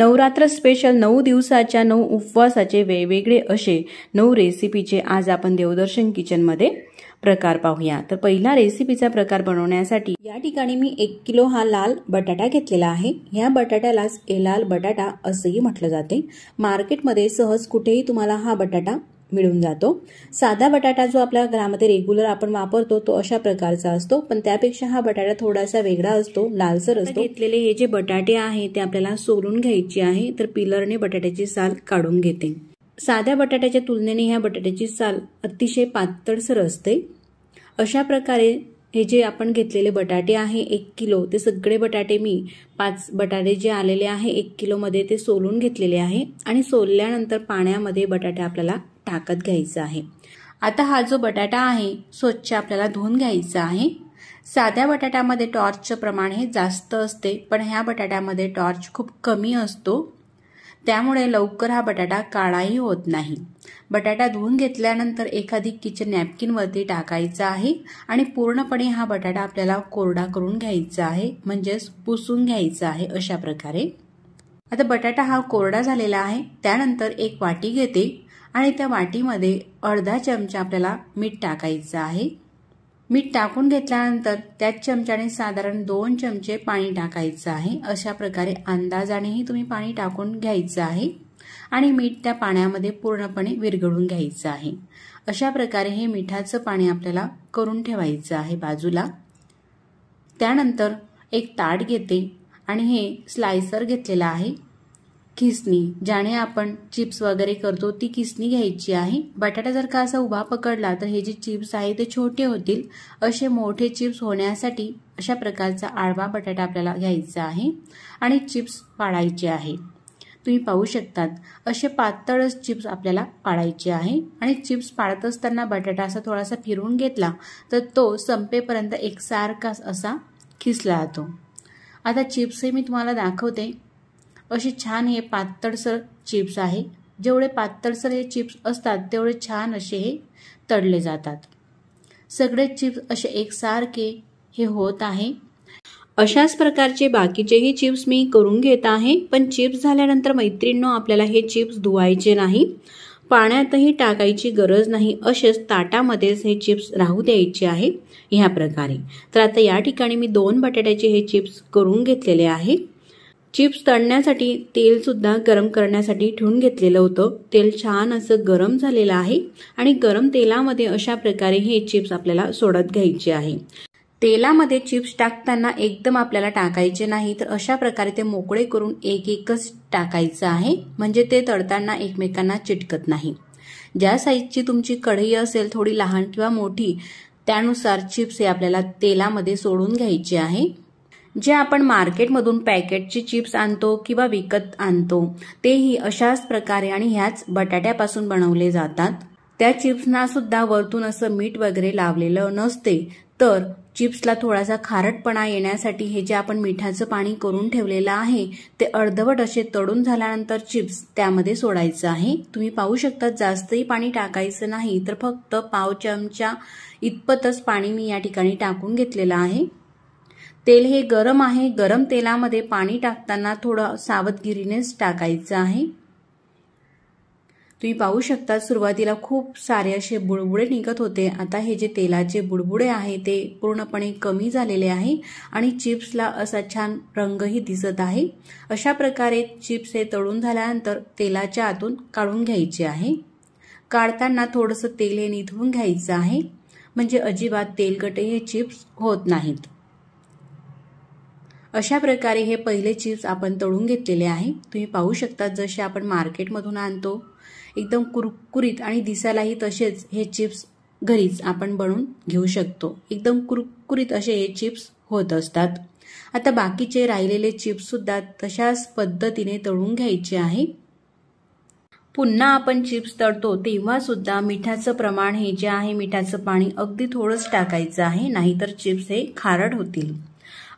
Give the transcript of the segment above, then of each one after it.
Navratra special नऊ दिवसाच्या नऊ उपवासाचे वेगवेगळे असे नऊ रेसिपीचे आज आपण देवदर्शन किचनमध्ये प्रकार पाहूया तर पहिला रेसिपीचा प्रकार बनवण्यासाठी या ठिकाणी मी एक किलो हा लाल बटाटा घेतलेला आहे ह्या बटाट्यालाच लाल बटाटा असंही म्हटलं जाते मार्केटमध्ये सहज कुठेही तुम्हाला हा बटाटा मिळून जातो साधा बटाटा जो आपल्या घरामध्ये रेग्युलर आपण वापरतो तो अशा प्रकारचा असतो पण त्यापेक्षा हा बटाटा थोडासा वेगळा असतो लालसर असतो घेतलेले हे जे बटाटे आहे ते आपल्याला सोलून घ्यायचे आहे तर पिलरने बटाट्याची साल काढून घेते साध्या बटाट्याच्या तुलनेने ह्या बटाट्याची साल अतिशय पातळसर असते अशा प्रकारे हे जे आपण घेतलेले बटाटे आहे एक किलो ते सगळे बटाटे मी पाच बटाटे जे आलेले आहे एक किलोमध्ये ते सोलून घेतलेले आहे आणि सोलल्यानंतर पाण्यामध्ये बटाटे आपल्याला टाकत घ्यायचं आहे आता हा जो बटाटा आहे स्वच्छ आपल्याला धुवून घ्यायचा आहे साध्या बटाट्यामध्ये टॉर्चचं प्रमाण हे जास्त असते पण ह्या बटाट्यामध्ये टॉर्च खूप कमी असतो त्यामुळे लवकर हा बटाटा काळाही होत नाही बटाटा धुवून घेतल्यानंतर एखादी किचन नॅपकिनवरती टाकायचा आहे आणि पूर्णपणे हा बटाटा आपल्याला कोरडा करून घ्यायचा आहे म्हणजेच पुसून घ्यायचा आहे अशा प्रकारे आता बटाटा हा कोरडा झालेला आहे त्यानंतर एक वाटी घेते आणि त्या वाटीमध्ये अर्धा चमचा आपल्याला मीठ टाकायचं आहे मीठ टाकून घेतल्यानंतर त्याच चमच्याने साधारण दोन चमचे पाणी टाकायचं आहे अशा प्रकारे अंदाजानेही तुम्ही पाणी टाकून घ्यायचं आहे आणि मीठ त्या पाण्यामध्ये पूर्णपणे विरघळून घ्यायचं आहे अशा प्रकारे हे मिठाचं पाणी आपल्याला करून ठेवायचं आहे बाजूला त्यानंतर एक ताट घेते आणि हे स्लायसर घेतलेलं आहे किसनी ज्याने आपण चिप्स वगैरे करतो ती किसनी घ्यायची आहे बटाटा जर का असा उभा पकडला तर हे जे चिप्स आहे ते छोटे होतील असे मोठे चिप्स होण्यासाठी अशा प्रकारचा आळवा बटाटा आपल्याला घ्यायचा आहे आणि चिप्स पाळायचे आहे तुम्ही पाहू शकतात असे पातळच चिप्स आपल्याला पाळायचे आहे आणि चिप्स पाळत असताना बटाटा असा थोडासा फिरवून घेतला तर तो संपेपर्यंत एकसारखा असा खिसला जातो आता हे मी तुम्हाला दाखवते अशी छान हे पातळसर चिप्स आहे जेवढे पातळसर हे चिप्स असतात तेवढे छान असे हे तडले जातात सगळे चिप्स असे एकसारखे हे होत आहे अशाच प्रकारचे बाकीचेही चिप्स मी करून घेत आहे पण चिप्स झाल्यानंतर मैत्रिणींनो आपल्याला हे चिप्स धुवायचे नाही पाण्यातही टाकायची गरज नाही असेच ताटामध्येच हे चिप्स राहू द्यायचे आहे ह्या प्रकारे तर आता या ठिकाणी मी दोन बटाट्याचे हे चिप्स करून घेतलेले आहे चिप्स तळण्यासाठी तेलसुद्धा गरम करण्यासाठी ठेवून घेतलेलं होतं तेल छान असं गरम झालेलं आहे आणि गरम तेलामध्ये अशा प्रकारे हे चिप्स आपल्याला सोडत घ्यायचे आहे तेलामध्ये चिप्स टाकताना एकदम आपल्याला टाकायचे नाही तर अशा प्रकारे ते मोकळे करून एक एकच टाकायचं आहे म्हणजे ते तळताना एकमेकांना चिटकत नाही ज्या साईजची तुमची कढई असेल थोडी लहान किंवा मोठी त्यानुसार चिप्स हे आपल्याला तेलामध्ये सोडून घ्यायचे आहे जे आपण मार्केटमधून पॅकेटची चिप्स आणतो किंवा विकत आणतो तेही अशाच प्रकारे आणि ह्याच बटाट्यापासून बनवले जातात त्या चिप्सना सुद्धा वरतून असं मीठ वगैरे लावलेलं नसते तर चिप्सला थोडासा खारटपणा येण्यासाठी हे जे आपण मिठाचं पाणी करून ठेवलेलं आहे ते अर्धवट असे तडून झाल्यानंतर चिप्स त्यामध्ये सोडायचं आहे तुम्ही पाहू शकता जास्तही पाणी टाकायचं नाही तर फक्त पाव चमचा इतपतच पाणी मी या ठिकाणी टाकून घेतलेलं आहे तेल हे गरम आहे गरम तेलामध्ये पाणी टाकताना थोडं सावधगिरीनेच टाकायचं आहे तुम्ही पाहू शकता सुरुवातीला खूप सारे असे बुडबुडे निघत होते आता हे जे तेलाचे बुडबुडे आहे ते पूर्णपणे कमी झालेले आहे आणि चिप्सला असा छान रंगही दिसत आहे अशा प्रकारे चिप्स हे तळून झाल्यानंतर तेलाच्या आतून काढून घ्यायचे आहे काढताना थोडंसं तेल हे निधवून घ्यायचं आहे म्हणजे अजिबात तेलकटे हे चिप्स होत नाहीत अशा प्रकारे हे पहिले चिप्स आपण तळून घेतलेले आहे तुम्ही पाहू शकता जसे आपण मार्केटमधून आणतो एकदम कुरकुरीत आणि दिसायलाही तसेच हे चिप्स घरीच आपण बनवून घेऊ शकतो एकदम कुरकुरीत असे हे चिप्स होत असतात आता बाकीचे राहिलेले चिप्स सुद्धा तशाच पद्धतीने तळून घ्यायचे आहे पुन्हा आपण चिप्स तळतो तेव्हा सुद्धा मिठाचं प्रमाण हे जे आहे मिठाचं पाणी अगदी थोडंच टाकायचं आहे नाहीतर चिप्स हे खारट होतील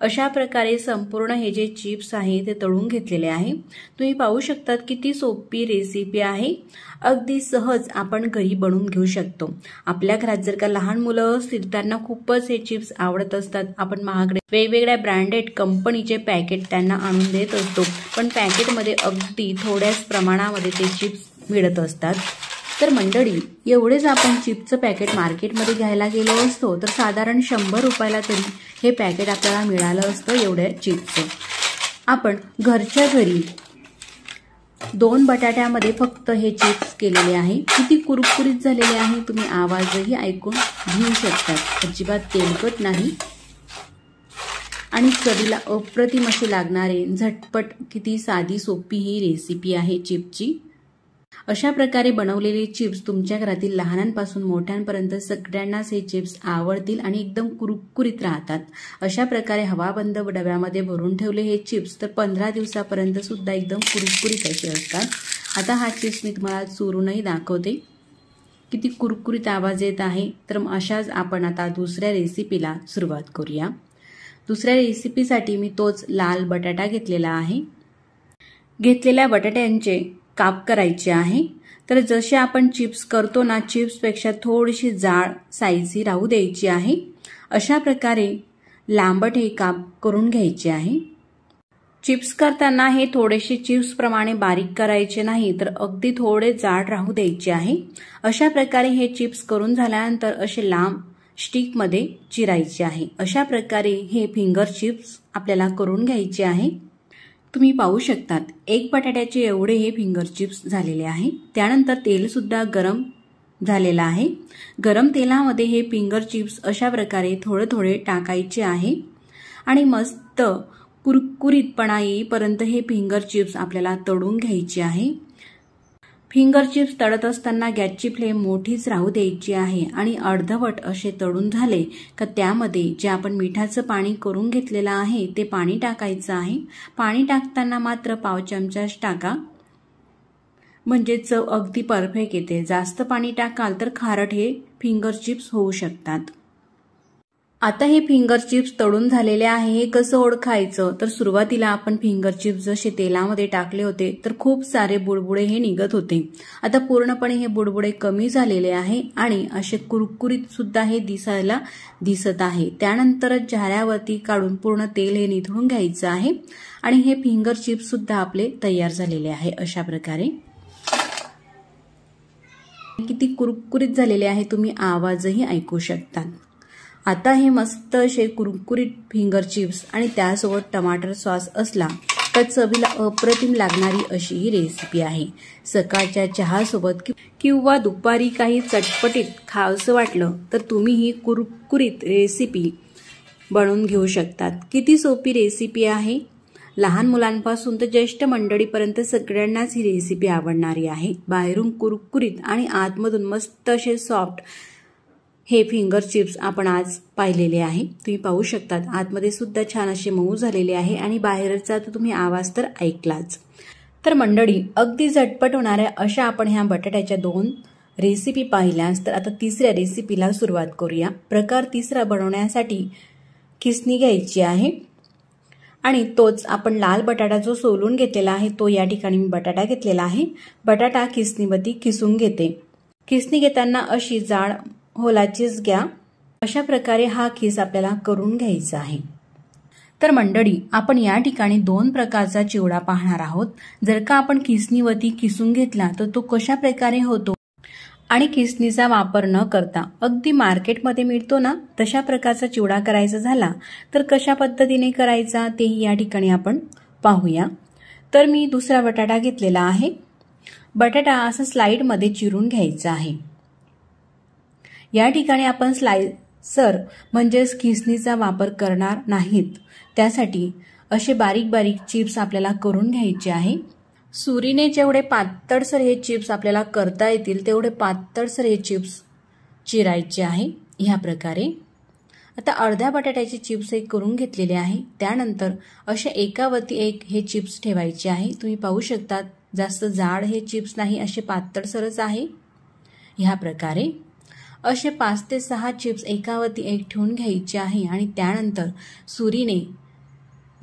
अशा प्रकारे संपूर्ण हे जे चिप्स आहे ते तळून घेतलेले आहे तुम्ही पाहू शकतात किती सोपी रेसिपी आहे अगदी सहज आपण घरी बनवून घेऊ शकतो आपल्या घरात जर का लहान मुलं असतील त्यांना खूपच हे चिप्स आवडत असतात आपण महागडे वेगवेगळ्या ब्रँडेड कंपनीचे पॅकेट त्यांना आणून देत असतो पण पॅकेटमध्ये अगदी थोड्याच प्रमाणामध्ये ते चिप्स मिळत असतात तर मंडळी एवढेच आपण चिप्सचं पॅकेट मार्केटमध्ये घ्यायला गेलो असतो तर साधारण शंभर रुपयाला तरी हे पॅकेट आपल्याला मिळालं असतं एवढ्या चिप्सचं आपण घरच्या घरी दोन बटाट्यामध्ये फक्त हे चिप्स केलेले आहे किती कुरकुरीत झालेले आहे तुम्ही आवाजही ऐकून घेऊ शकतात अजिबात तेलकट नाही आणि चवीला अप्रतिम असे लागणारे झटपट किती साधी सोपी ही रेसिपी आहे चिपची अशा प्रकारे बनवलेले चिप्स तुमच्या घरातील लहानांपासून मोठ्यांपर्यंत सगळ्यांनाच हे चिप्स आवडतील आणि एकदम कुरकुरीत राहतात अशा प्रकारे हवाबंद डब्यामध्ये भरून ठेवले हे चिप्स तर पंधरा दिवसापर्यंत सुद्धा एकदम कुरकुरीत असे असतात आता हा चिप्स मी तुम्हाला चोरूनही दाखवते किती कुरकुरीत आवाज येत आहे तर अशाच आपण आता दुसऱ्या रेसिपीला सुरुवात करूया दुसऱ्या रेसिपीसाठी मी तोच लाल बटाटा घेतलेला आहे घेतलेल्या बटाट्यांचे काप करायचे आहे तर जसे आपण चिप्स करतो ना चिप्सपेक्षा थोडीशी जाड साईज ही राहू द्यायची आहे अशा प्रकारे लांबट हे काप करून घ्यायचे आहे चिप्स करताना हे थोडेसे चिप्सप्रमाणे बारीक करायचे नाही तर अगदी थोडे जाड राहू द्यायचे आहे अशा प्रकारे हे चिप्स करून झाल्यानंतर असे लांब स्टिकमध्ये चिरायचे आहे अशा प्रकारे हे फिंगर चिप्स आपल्याला करून घ्यायचे आहे तुम्ही पाहू शकतात एक बटाट्याचे एवढे हे फिंगर चिप्स झालेले आहे त्यानंतर तेलसुद्धा गरम झालेला आहे गरम तेलामध्ये हे फिंगर चिप्स अशा प्रकारे थोडे थोडे टाकायचे आहे आणि मस्त कुरकुरीतपणा येईपर्यंत हे फिंगर चिप्स आपल्याला तळून घ्यायचे आहे फिंगर चिप्स तळत असताना गॅसची फ्लेम मोठीच राहू द्यायची आहे आणि अर्धवट असे तळून झाले का त्यामध्ये जे आपण मिठाचं पाणी करून घेतलेलं आहे ते पाणी टाकायचं आहे पाणी टाकताना मात्र पाव चमचाच टाका म्हणजे चव अगदी परफेक्ट येते जास्त पाणी टाकाल तर खारट हे फिंगर चिप्स होऊ शकतात आता हे फिंगर चिप्स तळून झालेले आहे हे कसं ओळखायचं तर सुरुवातीला आपण फिंगर चिप्स जसे तेलामध्ये टाकले होते तर खूप सारे बुडबुडे हे निघत होते आता पूर्णपणे हे बुडबुडे कमी झालेले आहे आणि असे कुरकुरीत सुद्धा हे दिसायला दिसत आहे त्यानंतरच झाऱ्यावरती काढून पूर्ण तेल हे निधळून घ्यायचं आहे आणि हे फिंगर चिप्स सुद्धा आपले तयार झालेले आहे अशा प्रकारे किती कुरकुरीत झालेले आहे तुम्ही आवाजही ऐकू शकता आता हे मस्त असे कुरकुरीत फिंगर चिप्स आणि त्यासोबत टमाटर सॉस असला तर चवीला अप्रतिम लागणारी अशी ही रेसिपी आहे सकाळच्या चहासोबत किंवा दुपारी काही चटपटीत खावसं वाटलं तर तुम्ही ही कुरकुरीत रेसिपी बनवून घेऊ शकतात किती सोपी रेसिपी आहे लहान मुलांपासून तर ज्येष्ठ मंडळीपर्यंत सगळ्यांनाच ही रेसिपी आवडणारी आहे बाहेरून कुरकुरीत आणि आतमधून मस्त असे सॉफ्ट हे फिंगर चिप्स आपण आज पाहिलेले आहे तुम्ही पाहू शकतात आतमध्ये सुद्धा छान असे मऊ झालेले आहे आणि बाहेरचा तर तुम्ही आवाज तर ऐकलाच तर मंडळी अगदी झटपट होणाऱ्या अशा आपण ह्या बटाट्याच्या दोन रेसिपी पाहिल्यास तर आता तिसऱ्या रेसिपीला सुरुवात करूया प्रकार तिसरा बनवण्यासाठी खिसणी घ्यायची आहे आणि तोच आपण लाल बटाटा जो सोलून घेतलेला आहे तो या ठिकाणी मी बटाटा घेतलेला आहे बटाटा खिसणीमध्ये खिसून घेते खिसणी घेताना अशी जाड होलाचीच घ्या अशा प्रकारे हा खीस आपल्याला करून घ्यायचा आहे तर मंडळी आपण या ठिकाणी दोन प्रकारचा चिवडा पाहणार आहोत जर का आपण किसनीवरती किसून घेतला तर तो, कशा प्रकारे होतो आणि किसणीचा वापर न करता अगदी मार्केटमध्ये मिळतो ना तशा प्रकारचा चिवडा करायचा झाला तर कशा पद्धतीने करायचा तेही या ठिकाणी आपण पाहूया तर मी दुसरा बटाटा घेतलेला आहे बटाटा असं स्लाईडमध्ये चिरून घ्यायचा आहे या ठिकाणी आपण स्लायसर म्हणजेच खिसणीचा वापर करणार नाहीत त्यासाठी असे बारीक बारीक चिप्स आपल्याला करून घ्यायचे आहे सुरीने जेवढे पातळसर हे चिप्स आपल्याला करता येतील तेवढे पातळसर हे चिप्स चिरायचे आहे ह्या प्रकारे आता अर्ध्या बटाट्याचे चिप्स एक करून घेतलेले आहे त्यानंतर असे एकावरती एक हे चिप्स ठेवायचे आहे तुम्ही पाहू शकता जास्त जाड हे चिप्स नाही असे पातळसरच आहे ह्या प्रकारे असे पाच ते सहा चिप्स एकावरती एक ठेवून घ्यायचे आहे आणि त्यानंतर सुरीने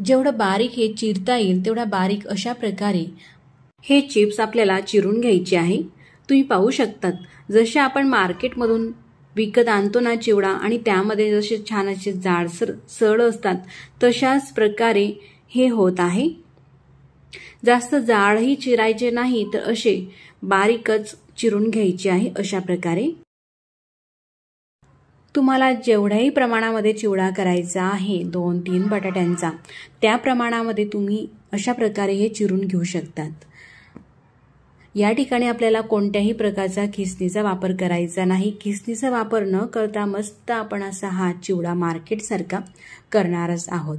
जेवढं बारीक हे चिरता येईल तेवढा बारीक अशा प्रकारे हे चिप्स आपल्याला चिरून घ्यायचे आहे तुम्ही पाहू शकतात जसे आपण मार्केटमधून विकत आणतो ना चिवडा आणि त्यामध्ये जसे छान असे जाडसर सळ असतात तशाच प्रकारे हे होत आहे जास्त जाडही चिरायचे नाही तर असे बारीकच चिरून घ्यायचे आहे अशा प्रकारे तुम्हाला जेवढ्याही प्रमाणामध्ये चिवडा करायचा आहे दोन तीन बटाट्यांचा त्या प्रमाणामध्ये तुम्ही अशा प्रकारे हे चिरून घेऊ शकतात या ठिकाणी आपल्याला कोणत्याही प्रकारचा खिसणीचा वापर करायचा नाही खिसणीचा वापर न करता मस्त आपण असा हा चिवडा मार्केटसारखा करणारच आहोत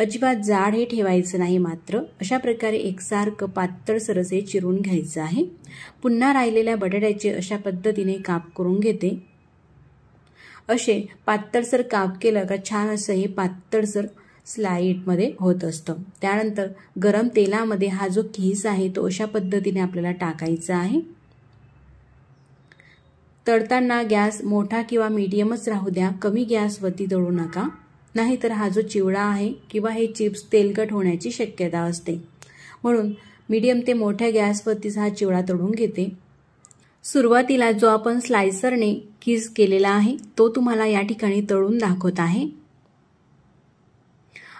अजिबात जाड हे ठेवायचं नाही मात्र अशा प्रकारे एकसारखं पातळ सरस हे चिरून घ्यायचं आहे पुन्हा राहिलेल्या बटाट्याचे अशा पद्धतीने काप करून घेते असे पातळसर काप केलं का छान असं हे पातळसर स्लाईटमध्ये होत असतं त्यानंतर गरम तेलामध्ये हा जो किस आहे तो अशा पद्धतीने आपल्याला टाकायचा आहे तळताना गॅस मोठा किंवा मीडियमच राहू द्या कमी गॅसवरती तळू नका नाहीतर हा जो चिवडा आहे किंवा हे चिप्स तेलकट होण्याची शक्यता असते म्हणून मीडियम ते मोठ्या गॅसवरतीच हा चिवडा तळून घेते सुरुवातीला जो आपण स्लायसरने किस केलेला आहे तो तुम्हाला या ठिकाणी तळून दाखवत आहे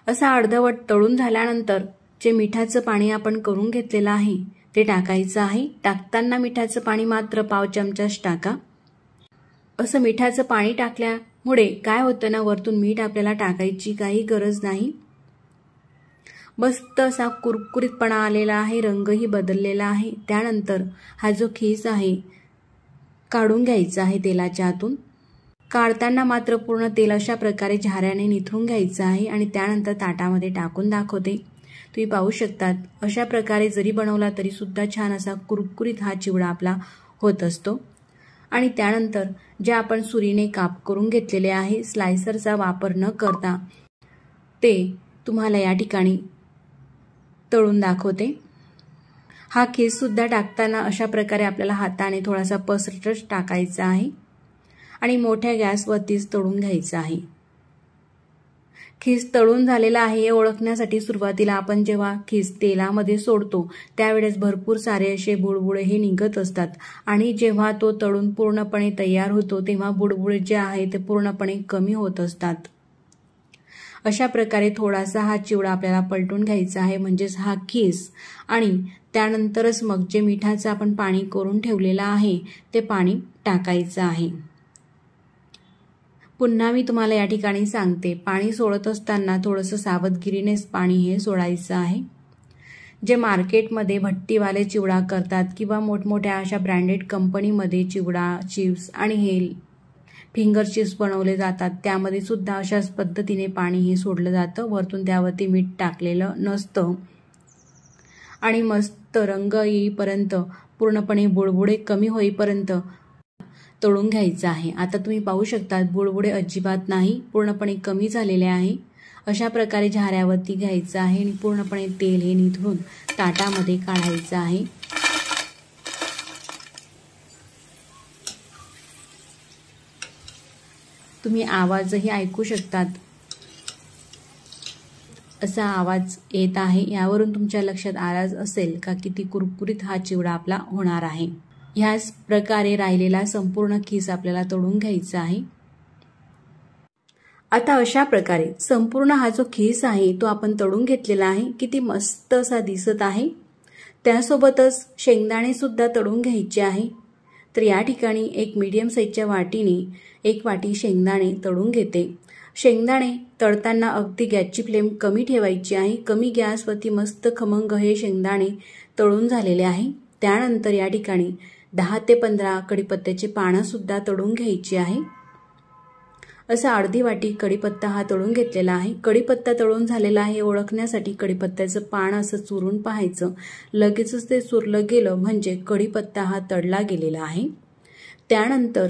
असा अर्धवट तळून झाल्यानंतर जे मिठाचं पाणी आपण करून घेतलेलं आहे ते टाकायचं आहे टाकताना मिठाचं पाणी मात्र पाव चमचाच टाका असं मिठाचं पाणी टाकल्यामुळे काय होतं ना वरतून मीठ आपल्याला टाकायची काही गरज नाही मस्त असा कुरकुरीतपणा आलेला आहे रंगही बदललेला आहे त्यानंतर हा जो खीस आहे काढून घ्यायचं आहे तेलाच्या आतून काढताना मात्र पूर्ण तेल अशा प्रकारे झाऱ्याने निथळून घ्यायचं आहे आणि त्यानंतर ताटामध्ये टाकून दाखवते तुम्ही पाहू शकतात अशा प्रकारे जरी बनवला तरी सुद्धा छान असा कुरकुरीत हा चिवडा आपला होत असतो आणि त्यानंतर ज्या आपण सुरीने काप करून घेतलेले आहे स्लायसरचा वापर न करता ते तुम्हाला या ठिकाणी तळून दाखवते हा सुद्धा टाकताना अशा प्रकारे आपल्याला हाताने थोडासा पसरटच टाकायचा आहे आणि मोठ्या गॅसवरतीच तळून घ्यायचा आहे खीस तळून झालेला आहे हे ओळखण्यासाठी सुरुवातीला आपण जेव्हा खीस तेलामध्ये सोडतो त्यावेळेस भरपूर सारे असे बुडबुडे हे निघत असतात आणि जेव्हा तो तळून पूर्णपणे तयार होतो तेव्हा बुडबुडे जे आहे ते पूर्णपणे कमी होत असतात अशा प्रकारे थोडासा हा चिवडा आपल्याला पलटून घ्यायचा आहे म्हणजेच हा खीस आणि त्यानंतरच मग जे मिठाचं आपण पाणी करून ठेवलेलं आहे ते पाणी टाकायचं आहे पुन्हा मी तुम्हाला या ठिकाणी सांगते पाणी सोडत असताना थोडंसं सावधगिरीनेच पाणी हे सोडायचं आहे जे मार्केटमध्ये भट्टीवाले चिवडा करतात किंवा मोठमोठ्या अशा ब्रँडेड कंपनीमध्ये चिवडा चिप्स आणि हे फिंगर चिप्स बनवले जातात त्यामध्ये सुद्धा अशाच पद्धतीने पाणी हे सोडलं जातं वरतून त्यावरती मीठ टाकलेलं नसतं आणि मस्त रंग येईपर्यंत पूर्णपणे बुडबुडे कमी होईपर्यंत तळून घ्यायचं आहे आता तुम्ही पाहू शकता बुडबुडे अजिबात नाही पूर्णपणे कमी झालेले आहे अशा प्रकारे झाऱ्यावरती घ्यायचं आहे आणि पूर्णपणे तेल हे निधून ताटामध्ये काढायचं आहे तुम्ही आवाजही ऐकू शकतात असा आवाज येत आहे यावरून तुमच्या लक्षात आलाच असेल का किती कुरकुरीत हा चिवडा आपला होणार आहे ह्याच प्रकारे राहिलेला संपूर्ण खीस आपल्याला तोडून घ्यायचा आहे आता अशा प्रकारे संपूर्ण हा जो खीस आहे तो आपण तळून घेतलेला आहे किती मस्त असा दिसत आहे त्यासोबतच शेंगदाणे सुद्धा तळून घ्यायचे आहे तर या ठिकाणी एक मीडियम साईजच्या वाटीने एक वाटी शेंगदाणे तळून घेते शेंगदाणे तळताना अगदी गॅसची फ्लेम कमी ठेवायची आहे कमी गॅसवरती मस्त खमंग हे शेंगदाणे तळून झालेले आहे त्यानंतर या ठिकाणी दहा ते पंधरा कडीपत्त्याचे पानंसुद्धा तळून घ्यायची आहे असं अर्धी वाटी कडीपत्ता हा तळून घेतलेला आहे कडीपत्ता तळून झालेला आहे ओळखण्यासाठी कढीपत्त्याचं पान असं चुरून पाहायचं लगेचच ते चुरलं गेलं म्हणजे कडीपत्ता हा तळला गेलेला आहे त्यानंतर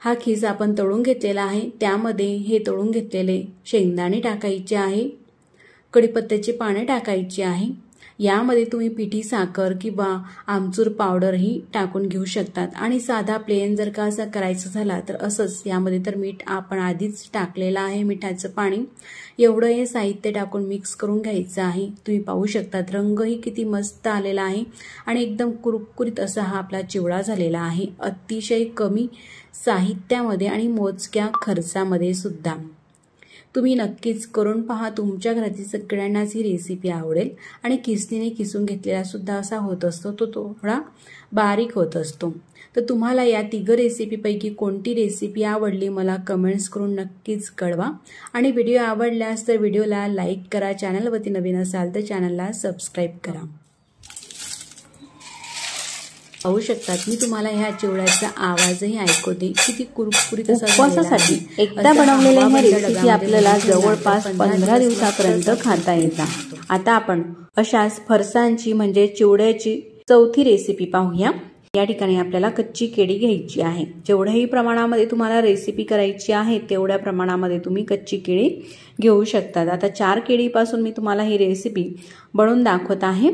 हा खीज आपण तळून घेतलेला आहे त्यामध्ये हे तळून घेतलेले शेंगदाणे टाकायचे आहे कडीपत्त्याची पाने टाकायची आहे यामध्ये तुम्ही पिठी साखर किंवा आमचूर पावडरही टाकून घेऊ शकतात आणि साधा प्लेन जर का असा करायचं झाला तर असंच यामध्ये तर मीठ आपण आधीच टाकलेलं आहे मिठाचं पाणी एवढं हे साहित्य टाकून मिक्स करून घ्यायचं आहे तुम्ही पाहू शकतात रंगही किती मस्त आलेला आहे आणि एकदम कुरकुरीत असा हा आपला चिवडा झालेला आहे अतिशय कमी साहित्यामध्ये आणि मोजक्या खर्चामध्ये सुद्धा तुम्ही नक्कीच करून पहा तुमच्या घरातील सगळ्यांनाच ही रेसिपी आवडेल आणि किसनीने किसून घेतलेला सुद्धा असा होत असतो तो थोडा बारीक होत असतो तर तुम्हाला या तिघ रेसिपीपैकी कोणती रेसिपी आवडली मला कमेंट्स करून नक्कीच कळवा आणि व्हिडिओ आवडल्यास तर व्हिडिओला लाईक करा चॅनलवरती नवीन असाल तर चॅनलला सबस्क्राईब करा पाहू शकतात मी तुम्हाला ह्या चिवड्याचा आवाजही ऐकू दे किती कुरकुरीत उपवासासाठी एकदा बनवलेले ह्या रेसिपी आपल्याला जवळपास पंधरा दिवसापर्यंत खाता येतात आता आपण अशाच फरसांची म्हणजे चिवड्याची चौथी रेसिपी पाहूया या ठिकाणी आपल्याला कच्ची केळी घ्यायची आहे जेवढ्याही प्रमाणामध्ये तुम्हाला रेसिपी करायची आहे तेवढ्या प्रमाणामध्ये तुम्ही कच्ची केळी घेऊ शकतात आता चार केळीपासून मी तुम्हाला ही रेसिपी बनवून दाखवत आहे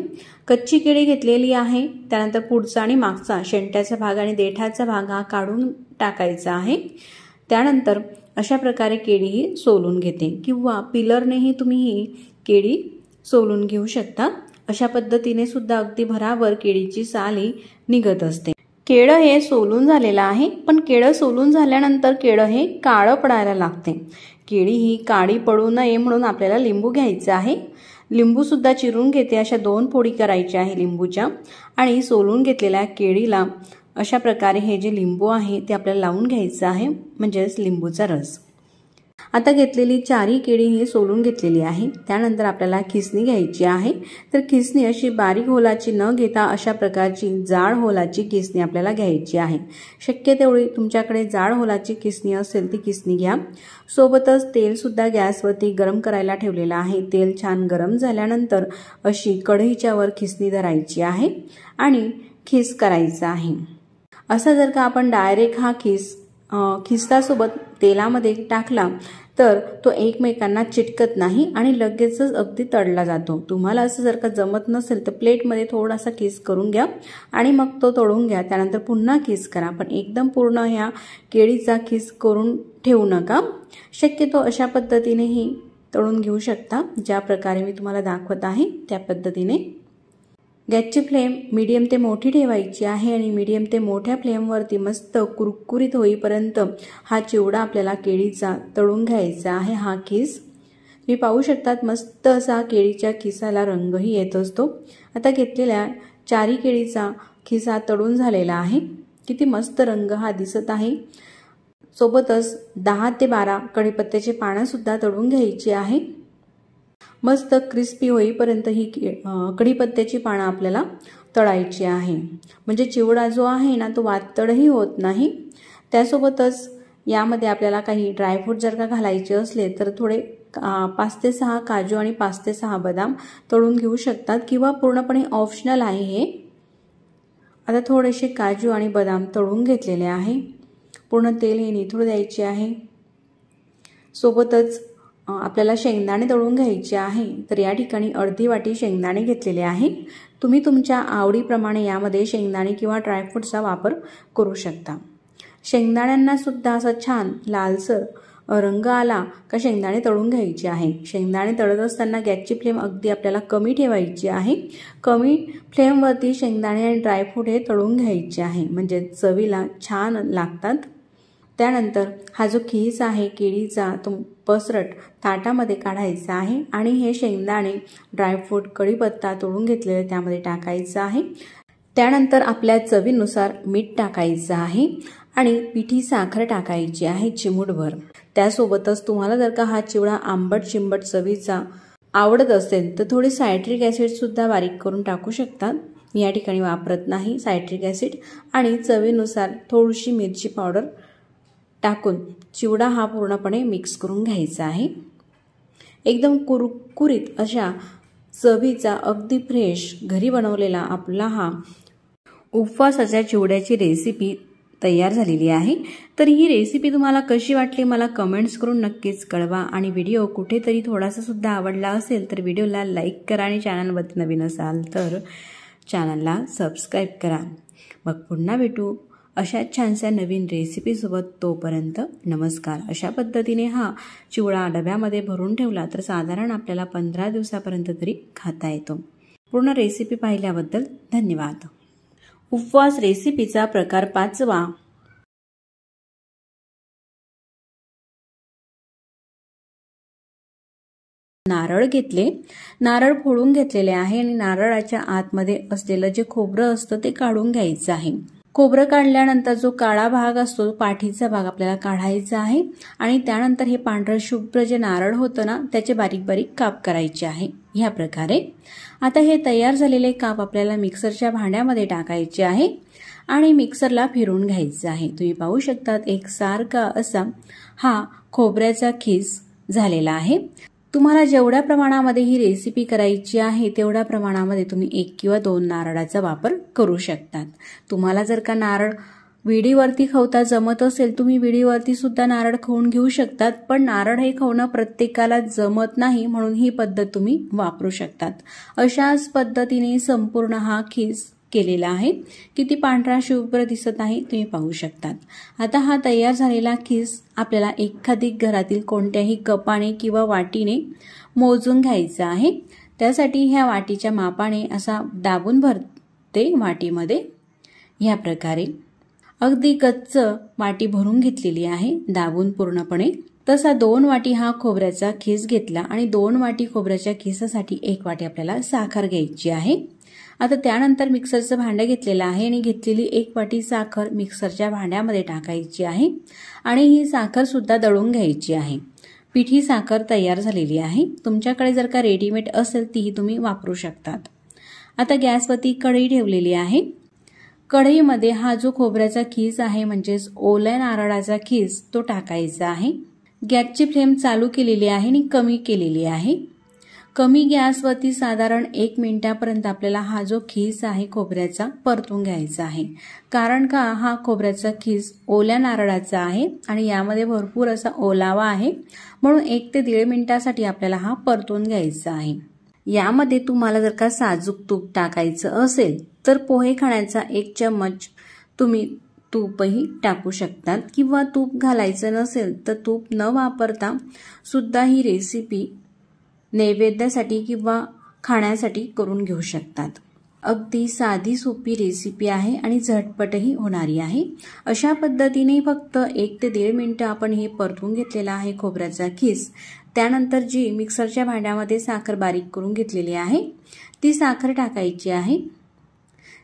कच्ची केळी घेतलेली आहे त्यानंतर पुढचा आणि मागचा शेंट्याचा भाग आणि देठाचा भाग हा काढून टाकायचा आहे त्यानंतर अशा प्रकारे केळी ही सोलून घेते किंवा पिलरनेही तुम्ही ही केळी सोलून घेऊ शकता अशा पद्धतीने सुद्धा अगदी भरावर केळीची साली निघत असते केळं हे सोलून झालेलं आहे पण केळं सोलून झाल्यानंतर केळं हे काळं पडायला लागते केळी ही काळी पडू नये म्हणून आपल्याला लिंबू घ्यायचं आहे लिंबू सुद्धा चिरून घेते अशा दोन फोडी करायची आहे लिंबूच्या आणि सोलून घेतलेल्या केळीला अशा प्रकारे हे जे लिंबू आहे ते आपल्याला लावून घ्यायचं आहे म्हणजेच लिंबूचा रस आता घेतलेली चारी केळी ही सोलून घेतलेली आहे त्यानंतर आपल्याला खिसणी घ्यायची आहे तर खिसणी अशी बारीक होलाची न घेता अशा प्रकारची जाड होलाची खिसणी आपल्याला घ्यायची आहे शक्य तेवढी तुमच्याकडे जाड होलाची खिसणी असेल ती खिसणी घ्या सोबतच तेलसुद्धा गॅसवरती गरम करायला ठेवलेलं आहे तेल छान गरम झाल्यानंतर अशी कढईच्यावर खिसणी धरायची आहे आणि खिस करायचा आहे असा जर का आपण डायरेक्ट हा खिस खिस्तासोबत तेलामध्ये टाकला तर तो एकमेकांना चिटकत नाही आणि लगेचच अगदी तडला जातो तुम्हाला असं जर का जमत नसेल तर प्लेटमध्ये थोडासा किस करून घ्या आणि मग तो तोडून घ्या त्यानंतर पुन्हा किस करा पण एकदम पूर्ण ह्या केळीचा किस करून ठेवू नका शक्यतो अशा पद्धतीनेही तळून घेऊ शकता ज्या प्रकारे मी तुम्हाला दाखवत आहे त्या पद्धतीने गॅसची फ्लेम मीडियम ते मोठी ठेवायची आहे आणि मीडियम ते मोठ्या फ्लेमवरती मस्त कुरकुरीत होईपर्यंत हा चिवडा आपल्याला केळीचा तळून घ्यायचा आहे हा खिस तुम्ही पाहू शकतात मस्त असा केळीच्या खिसाला रंगही येत असतो आता घेतलेल्या चारी केळीचा खिसा तळून झालेला आहे किती मस्त रंग हा दिसत आहे सोबतच दहा ते बारा कडीपत्त्याचे पानंसुद्धा तळून घ्यायची आहे मस्त क्रिस्पी होईपर्यंत ही कढीपत्त्याची पानं आपल्याला तळायची आहे म्हणजे चिवडा जो आहे ना तो वातडही होत नाही त्यासोबतच यामध्ये आपल्याला काही ड्रायफ्रूट जर का घालायचे असले तर थोडे पाच ते सहा काजू आणि पाच ते सहा बदाम तळून घेऊ शकतात किंवा पूर्णपणे ऑप्शनल आहे हे आता थोडेसे काजू आणि बदाम तळून घेतलेले आहे पूर्ण तेल हे निथळ द्यायचे आहे सोबतच आपल्याला शेंगदाणे दळून घ्यायचे आहे तर या ठिकाणी अर्धी वाटी शेंगदाणे घेतलेले आहे तुम्ही तुमच्या आवडीप्रमाणे यामध्ये शेंगदाणे किंवा ड्रायफ्रूटचा वापर करू शकता शेंगदाण्यांना सुद्धा असा छान लालसर रंग आला का शेंगदाणे तळून घ्यायचे आहे शेंगदाणे तळत असताना गॅसची फ्लेम अगदी आपल्याला कमी ठेवायची आहे कमी फ्लेमवरती शेंगदाणे आणि ड्रायफ्रूट हे तळून घ्यायचे आहे म्हणजे चवीला छान लागतात त्यानंतर हा जो खीस आहे केळीचा तो पसरट ताटामध्ये काढायचा आहे आणि हे शेंगदाणे ड्रायफ्रूट कढीपत्ता तोडून घेतलेले त्यामध्ये टाकायचं आहे त्यानंतर आपल्या चवीनुसार मीठ टाकायचं आहे आणि पिठी साखर टाकायची आहे चिमूटभर त्यासोबतच तुम्हाला जर का हा चिवडा आंबट चिंबट चवीचा आवडत असेल तर थोडी सायट्रिक ॲसिडसुद्धा बारीक करून टाकू शकतात मी या ठिकाणी वापरत नाही सायट्रिक ॲसिड आणि चवीनुसार थोडीशी मिरची पावडर टाकून चिवडा हा पूर्णपणे मिक्स करून घ्यायचा आहे एकदम कुरकुरीत अशा चवीचा अगदी फ्रेश घरी बनवलेला आपला हा उपवासाच्या चिवड्याची रेसिपी तयार झालेली आहे तर ही रेसिपी तुम्हाला कशी वाटली मला कमेंट्स करून नक्कीच कळवा आणि व्हिडिओ कुठेतरी थोडासा सुद्धा आवडला असेल तर व्हिडिओला लाईक करा आणि चॅनलवरती नवीन असाल तर चॅनलला सबस्क्राईब करा मग पुन्हा भेटू अशा छानशा नवीन रेसिपीसोबत तोपर्यंत नमस्कार अशा पद्धतीने हा चिवडा डब्यामध्ये भरून ठेवला तर साधारण आपल्याला पंधरा दिवसापर्यंत तरी खाता येतो पूर्ण रेसिपी पाहिल्याबद्दल धन्यवाद उपवास रेसिपीचा प्रकार पाचवा नारळ घेतले नारळ फोडून घेतलेले आहे आणि नारळाच्या आतमध्ये असलेलं जे खोबरं असतं ते काढून घ्यायचं आहे खोबरं काढल्यानंतर जो काळा भाग असतो पाठीचा भाग आपल्याला काढायचा आहे आणि त्यानंतर हे पांढरं शुभ्र जे नारळ होतं ना त्याचे बारीक बारीक काप करायचे आहे ह्या प्रकारे आता हे तयार झालेले काप आपल्याला मिक्सरच्या भांड्यामध्ये टाकायचे आहे आणि मिक्सरला फिरून घ्यायचं आहे तुम्ही पाहू शकतात एक सारखा असा हा खोबऱ्याचा खीस झालेला आहे तुम्हाला जेवढ्या प्रमाणामध्ये ही रेसिपी करायची आहे तेवढ्या प्रमाणामध्ये तुम्ही एक किंवा दोन नारळाचा वापर करू शकतात तुम्हाला जर का नारळ विडीवरती खवता जमत असेल तुम्ही विडीवरती सुद्धा नारळ खवून घेऊ शकतात पण नारळ हे खवणं प्रत्येकाला जमत नाही म्हणून ही पद्धत तुम्ही वापरू शकतात अशाच पद्धतीने संपूर्ण हा खीस केलेला आहे किती पांढरा शुभ्र दिसत आहे तुम्ही पाहू शकतात आता हा तयार झालेला खीस आपल्याला एखादी घरातील कोणत्याही कपाने किंवा वाटीने मोजून घ्यायचा आहे त्यासाठी ह्या वाटीच्या मापाने असा दाबून भरते वाटीमध्ये ह्या प्रकारे अगदी कच्च वाटी भरून घेतलेली आहे दाबून पूर्णपणे तसा दोन वाटी हा खोबऱ्याचा खीस घेतला आणि दोन वाटी खोबऱ्याच्या खिसासाठी एक वाटी आपल्याला साखर घ्यायची आहे आता त्यानंतर मिक्सरचं भांडं घेतलेलं आहे आणि घेतलेली एक वाटी साखर मिक्सरच्या भांड्यामध्ये टाकायची आहे आणि ही साखरसुद्धा दळून घ्यायची आहे पिठी साखर तयार झालेली आहे तुमच्याकडे जर का रेडीमेड असेल तीही तुम्ही वापरू शकतात आता गॅसवरती कढई ठेवलेली आहे कढईमध्ये हा जो खोबऱ्याचा खीस आहे म्हणजेच ओल्या नारळाचा खीस तो टाकायचा आहे गॅसची फ्लेम चालू केलेली आहे आणि कमी केलेली आहे कमी गॅसवरती साधारण एक मिनिटापर्यंत आपल्याला हा जो खीस आहे खोबऱ्याचा परतून घ्यायचा आहे कारण का हा खोबऱ्याचा खीस ओल्या नारळाचा आहे आणि यामध्ये भरपूर असा ओलावा आहे म्हणून एक ते दीड मिनिटासाठी आपल्याला हा परतून घ्यायचा आहे यामध्ये तुम्हाला जर का साजूक तूप टाकायचं असेल तर पोहे खाण्याचा एक चम्मच तुम्ही तूपही टाकू शकतात किंवा तूप घालायचं नसेल तर तूप न वापरता सुद्धा ही रेसिपी नैवेद्यासाठी किंवा खाण्यासाठी करून घेऊ शकतात अगदी साधी सोपी रेसिपी आहे आणि झटपटही होणारी आहे अशा पद्धतीने फक्त एक ते दीड मिनटं आपण हे परतून घेतलेला आहे खोबऱ्याचा खीस त्यानंतर जी मिक्सरच्या भांड्यामध्ये साखर बारीक करून घेतलेली आहे ती साखर टाकायची आहे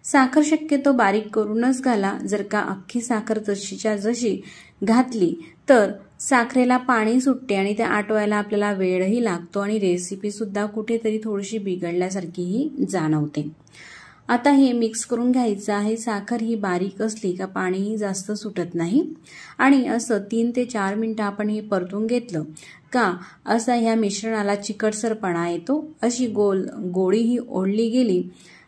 साखर शक्यतो बारीक करूनच घाला जर का अख्खी साखर जशीच्या जशी घातली तर साखरेला पाणी सुटते आणि ते आटवायला आपल्याला वेळही लागतो आणि रेसिपी सुद्धा कुठेतरी थोडीशी बिघडल्यासारखीही जाणवते आता हे मिक्स करून घ्यायचं आहे साखर ही बारीक असली का पाणीही जास्त सुटत नाही आणि असं तीन ते चार मिनिटं आपण हे परतून घेतलं का असा ह्या मिश्रणाला चिकटसरपणा येतो अशी गोल गोळी ही ओढली गेली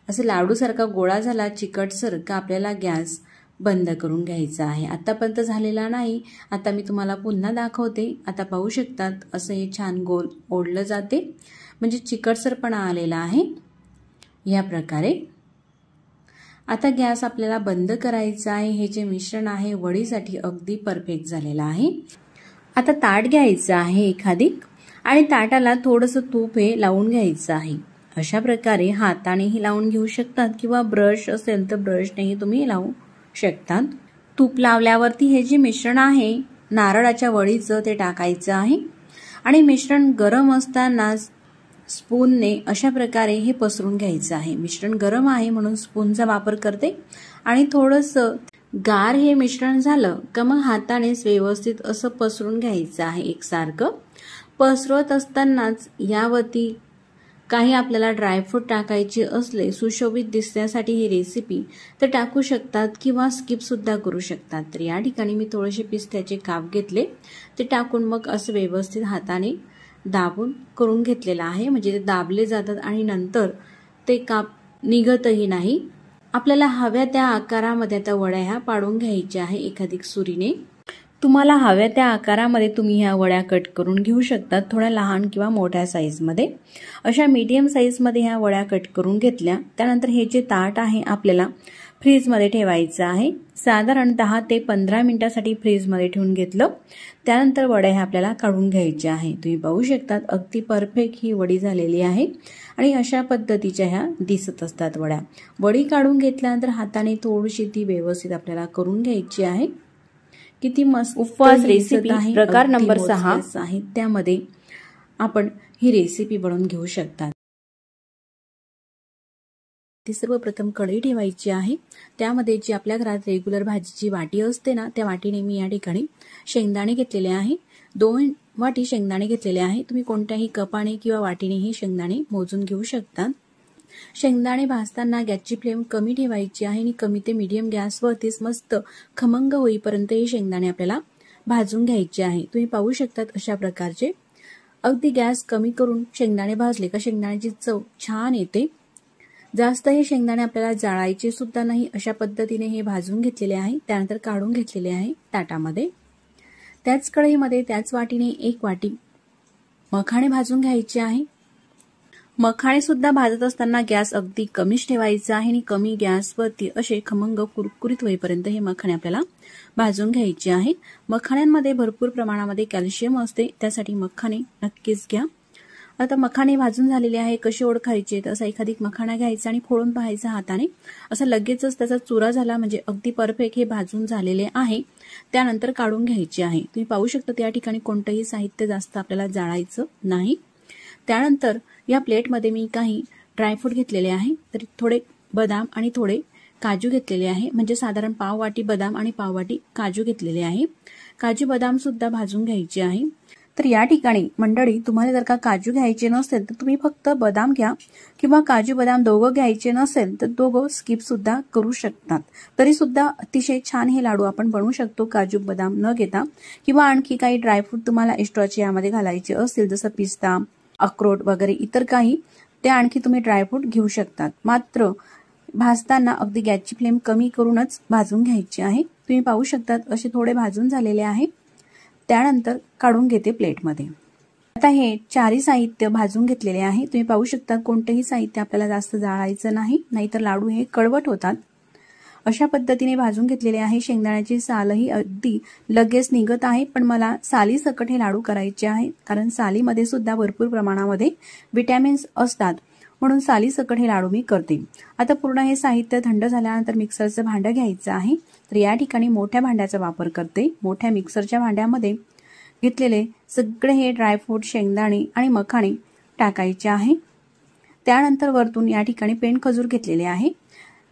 असं लाडूसारखा गोळा झाला चिकटसर का आपल्याला गॅस बंद करून घ्यायचा आहे आत्तापर्यंत झालेला नाही आता मी तुम्हाला पुन्हा दाखवते आता पाहू शकतात असं हे छान गोल ओढलं जाते म्हणजे चिकटसरपणा आलेला आहे या प्रकारे आता गॅस आपल्याला बंद करायचा आहे हे जे मिश्रण आहे वडीसाठी अगदी परफेक्ट झालेलं आहे आता ताट घ्यायचं आहे एखादी आणि ताटाला थोडंसं तूप हे लावून घ्यायचं आहे अशा प्रकारे हातानेही लावून घेऊ शकतात किंवा ब्रश असेल तर ब्रशनेही तुम्ही लावू शकतात तूप लावल्यावरती हे जे मिश्रण आहे नारळाच्या वळीचं ते टाकायचं आहे आणि मिश्रण गरम असतानाच स्पूनने अशा प्रकारे हे पसरून घ्यायचं आहे मिश्रण गरम आहे म्हणून स्पूनचा वापर करते आणि थोडस गार हे मिश्रण झालं का मग हाताने व्यवस्थित असं पसरून घ्यायचं आहे एकसारखं पसरवत असतानाच यावरती काही आपल्याला ड्रायफ्रूट टाकायचे असले सुशोभित दिसण्यासाठी ही रेसिपी तर टाकू शकतात किंवा स्किपसुद्धा करू शकतात तर या ठिकाणी मी थोडेसे पिस्त्याचे काप घेतले ते टाकून मग असं व्यवस्थित हाताने दाबून करून घेतलेलं आहे म्हणजे ते दाबले जातात आणि नंतर ते काप निघतही नाही आपल्याला हव्या त्या आकारामध्ये त्या वड्या ह्या पाडून घ्यायच्या आहे एखादी सुरीने तुम्हाला हव्या त्या आकारामध्ये तुम्ही ह्या वड्या कट करून घेऊ शकता थोड्या लहान किंवा मोठ्या साईजमध्ये अशा मीडियम साईजमध्ये ह्या वड्या कट करून घेतल्या त्यानंतर हे जे ताट आहे आपल्याला फ्रीजमध्ये ठेवायचं आहे साधारण दहा ते पंधरा मिनटासाठी फ्रीजमध्ये ठेवून घेतलं त्यानंतर वड्या ह्या आपल्याला काढून घ्यायच्या आहे तुम्ही पाहू शकता अगदी परफेक्ट ही वडी झालेली आहे आणि अशा पद्धतीच्या ह्या दिसत असतात वड्या वडी काढून घेतल्यानंतर हाताने थोडीशी ती व्यवस्थित आपल्याला करून घ्यायची आहे किती मस्त उपवास रेसिपी प्रकार नंबर सहा त्यामध्ये आपण ही रेसिपी बनवून घेऊ शकतात ती सर्वप्रथम कढई ठेवायची आहे त्यामध्ये जी आपल्या घरात रेग्युलर भाजीची वाटी असते ना त्या वाटीने मी या ठिकाणी शेंगदाणे घेतलेले आहे दोन वाटी शेंगदाणे घेतलेले आहे तुम्ही कोणत्याही कपाने किंवा वाटीने ही शेंगदाणे मोजून घेऊ शकतात शेंगदाणे भाजताना गॅसची फ्लेम कमी ठेवायची आहे आणि कमी ते मीडियम गॅसवरतीच मस्त खमंग होईपर्यंत हे शेंगदाणे आपल्याला भाजून घ्यायचे आहे तुम्ही पाहू शकतात अशा प्रकारचे अगदी गॅस कमी करून शेंगदाणे भाजले का शेंगदाण्याची चव छान येते जास्त हे शेंगदाणे आपल्याला जाळायचे सुद्धा नाही अशा पद्धतीने हे भाजून घेतलेले आहे त्यानंतर काढून घेतलेले आहे ताटामध्ये त्याच कढईमध्ये त्याच वाटीने एक वाटी मखाणे भाजून घ्यायचे आहे मखाणे सुद्धा भाजत असताना गॅस अगदी कमीच ठेवायचा आहे आणि कमी गॅसवरती असे खमंग कुरकुरीत होईपर्यंत हे मखाणे आपल्याला भाजून घ्यायचे आहे मखाण्यांमध्ये भरपूर प्रमाणामध्ये कॅल्शियम असते त्यासाठी मखाणे नक्कीच घ्या आता मखाणे भाजून झालेले आहे कसे ओळखायचे तर असा एखादी मखाणा घ्यायचा आणि फोडून पाहायचा हाताने असं लगेचच त्याचा चुरा झाला म्हणजे अगदी परफेक्ट हे भाजून झालेले आहे त्यानंतर काढून घ्यायचे आहे तुम्ही पाहू शकता त्या ठिकाणी कोणतंही साहित्य जास्त आपल्याला जाळायचं नाही त्यानंतर या प्लेटमध्ये मी काही ड्रायफ्रूट घेतलेले आहे तरी थोडे बदाम आणि थोडे काजू घेतलेले आहे म्हणजे साधारण पाव वाटी बदाम आणि पाव वाटी काजू घेतलेले आहे काजू बदाम सुद्धा भाजून घ्यायचे आहे तर या ठिकाणी मंडळी तुम्हाला जर का काजू घ्यायचे नसेल तर तुम्ही फक्त बदाम घ्या किंवा काजू बदाम दोघं घ्यायचे नसेल तर दोघं स्किप सुद्धा करू शकतात तरी सुद्धा अतिशय छान हे लाडू आपण बनवू शकतो काजू बदाम न घेता किंवा आणखी काही ड्रायफ्रूट तुम्हाला एक्स्ट्राचे यामध्ये घालायचे असतील जसं पिस्ता अक्रोट वगैरे इतर काही ते आणखी तुम्ही ड्रायफ्रूट घेऊ शकतात मात्र भाजताना अगदी गॅसची फ्लेम कमी करूनच भाजून घ्यायची आहे तुम्ही पाहू शकतात असे थोडे भाजून झालेले आहे त्यानंतर काढून घेते प्लेटमध्ये आता हे चारही साहित्य भाजून घेतलेले आहे तुम्ही पाहू शकता कोणतेही साहित्य आपल्याला जास्त जाळायचं नाही नाहीतर लाडू हे कडवट होतात अशा पद्धतीने भाजून घेतलेले आहे शेंगदाण्याची सालही अगदी लगेच निघत आहे पण मला साली सकट हे लाडू करायचे आहे कारण सालीमध्ये सुद्धा भरपूर प्रमाणामध्ये विटॅमिन्स असतात म्हणून साली सकट हे लाडू मी करते आता पूर्ण हे साहित्य थंड झाल्यानंतर मिक्सरचं भांडं घ्यायचं आहे तर या ठिकाणी मोठ्या भांड्याचा वापर करते मोठ्या मिक्सरच्या भांड्यामध्ये घेतलेले सगळे हे ड्रायफ्रूट शेंगदाणे आणि मखाणे टाकायचे आहे त्यानंतर वरतून या ठिकाणी पेंट खजूर घेतलेले आहे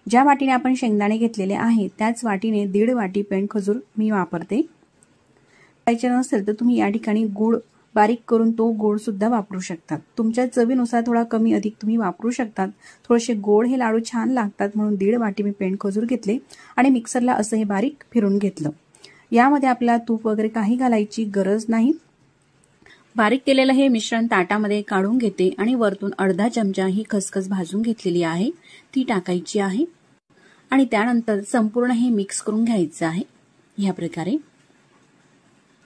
ज्या वाटीने आपण शेंगदाणे घेतलेले आहेत त्याच वाटीने दीड वाटी पेंट खजूर मी वापरते पाहिजे नसेल तर तुम्ही या ठिकाणी गूळ बारीक करून तो गोड सुद्धा वापरू शकतात तुमच्या चवीनुसार थोडा कमी अधिक तुम्ही वापरू शकतात थोडेसे गोड हे लाडू छान लागतात म्हणून दीड वाटी मी पेंट खजूर घेतले आणि मिक्सरला असं हे बारीक फिरून घेतलं यामध्ये आपल्याला तूप वगैरे काही घालायची गरज नाही बारीक केलेलं हे मिश्रण ताटामध्ये काढून घेते आणि वरतून अर्धा चमचा ही खसखस भाजून घेतलेली आहे ती टाकायची आहे आणि त्यानंतर संपूर्ण हे मिक्स करून घ्यायचं आहे ह्या प्रकारे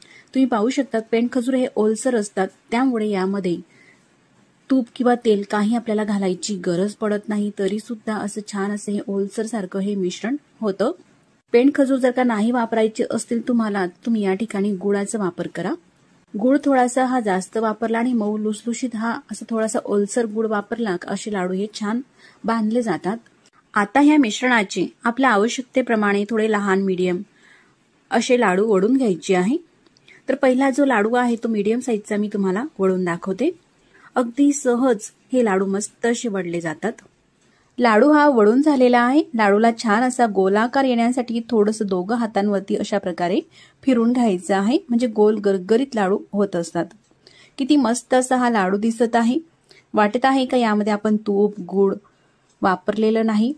तुम्ही पाहू शकता पेंट खजूर हे ओलसर असतात त्यामुळे यामध्ये तूप किंवा तेल काही आपल्याला घालायची गरज पडत नाही तरी सुद्धा असं छान असं हे ओलसर सारखं हे मिश्रण होतं पेंट खजूर जर का नाही वापरायचे असतील तुम्हाला तुम्ही या ठिकाणी गुळाचा वापर करा गुळ थोडासा हा जास्त वापरला आणि मऊ लुसलुशीत हा असं थोडासा ओलसर गुळ वापरला असे लाडू हे छान बांधले जातात आता ह्या मिश्रणाचे आपल्या आवश्यकतेप्रमाणे थोडे लहान मीडियम असे लाडू ओढून घ्यायचे आहे तर पहिला जो लाडू आहे तो मीडियम साईजचा मी तुम्हाला वळून दाखवते अगदी सहज हे लाडू मस्त असे वडले जातात लाडू हा वळून झालेला आहे लाडूला छान असा गोलाकार येण्यासाठी थोडस दोघं हातांवरती अशा प्रकारे फिरून घ्यायचं आहे म्हणजे गोल गरगरीत लाडू होत असतात किती मस्त असा हा लाडू दिसत आहे वाटत आहे का यामध्ये आपण तूप गूळ वापरलेलं नाही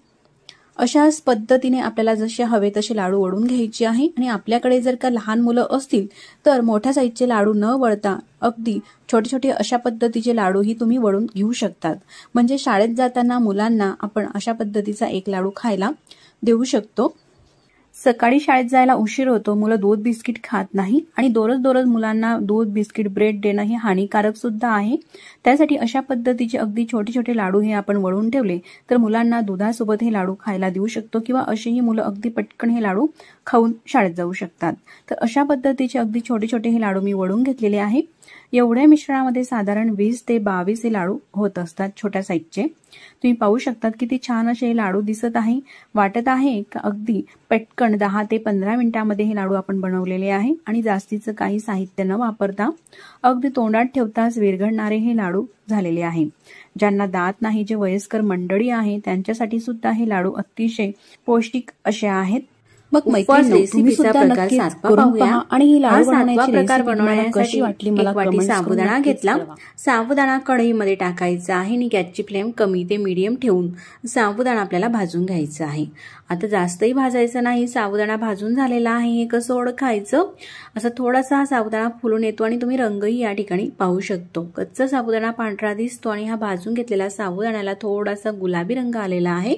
अशाच पद्धतीने आपल्याला जसे हवे तसे लाडू ओढून घ्यायचे आहे आणि आपल्याकडे जर का लहान मुलं असतील तर मोठ्या साईजचे लाडू न वळता अगदी छोटे छोटे अशा पद्धतीचे लाडूही तुम्ही वळून घेऊ शकतात म्हणजे शाळेत जाताना मुलांना आपण अशा पद्धतीचा एक लाडू खायला देऊ शकतो सकाळी शाळेत जायला उशीर होतो मुलं दूध बिस्किट खात नाही आणि दोरज दररोज मुलांना दूध बिस्किट ब्रेड देणं हे हानिकारक सुद्धा आहे त्यासाठी अशा पद्धतीचे अगदी छोटे छोटे लाडू हे आपण वळून ठेवले तर मुलांना दुधासोबत हे लाडू खायला देऊ शकतो किंवा अशीही मुलं अगदी पटकन हे लाडू खाऊन शाळेत जाऊ शकतात तर अशा पद्धतीचे अगदी छोटे छोटे हे लाडू मी वळून घेतलेले आहे एवढ्या मिश्रणामध्ये साधारण वीस ते बावीस हे लाडू होत असतात छोट्या साईजचे तुम्ही पाहू शकतात किती छान असे हे लाडू दिसत आहे वाटत आहे का अगदी पटकन दहा ते पंधरा मिनिटांमध्ये हे लाडू आपण बनवलेले आहे आणि जास्तीचं काही साहित्य न वापरता अगदी तोंडात ठेवताच विरघडणारे हे लाडू झालेले आहे ज्यांना दात नाही जे वयस्कर मंडळी आहे त्यांच्यासाठी सुद्धा हे लाडू अतिशय पौष्टिक असे आहेत मग रेसिपी प्रकार सातवा पाहूया आणि ही लाडू वाटली मला वाटी साबुदाणा घेतला साबुदाणा कढईमध्ये टाकायचा आहे आणि गॅसची फ्लेम कमी ते मीडियम ठेवून साबुदाणा आपल्याला भाजून घ्यायचा आहे आता जास्तही भाजायचं नाही साबुदाणा भाजून झालेला आहे हे कसं ओळखायचं असं थोडासा हा साबुदाणा फुलून येतो आणि तुम्ही रंगही या ठिकाणी पाहू शकतो कच्चा साबुदाणा पांढरा दिसतो आणि हा भाजून घेतलेला साबुदाण्याला थोडासा गुलाबी रंग आलेला आहे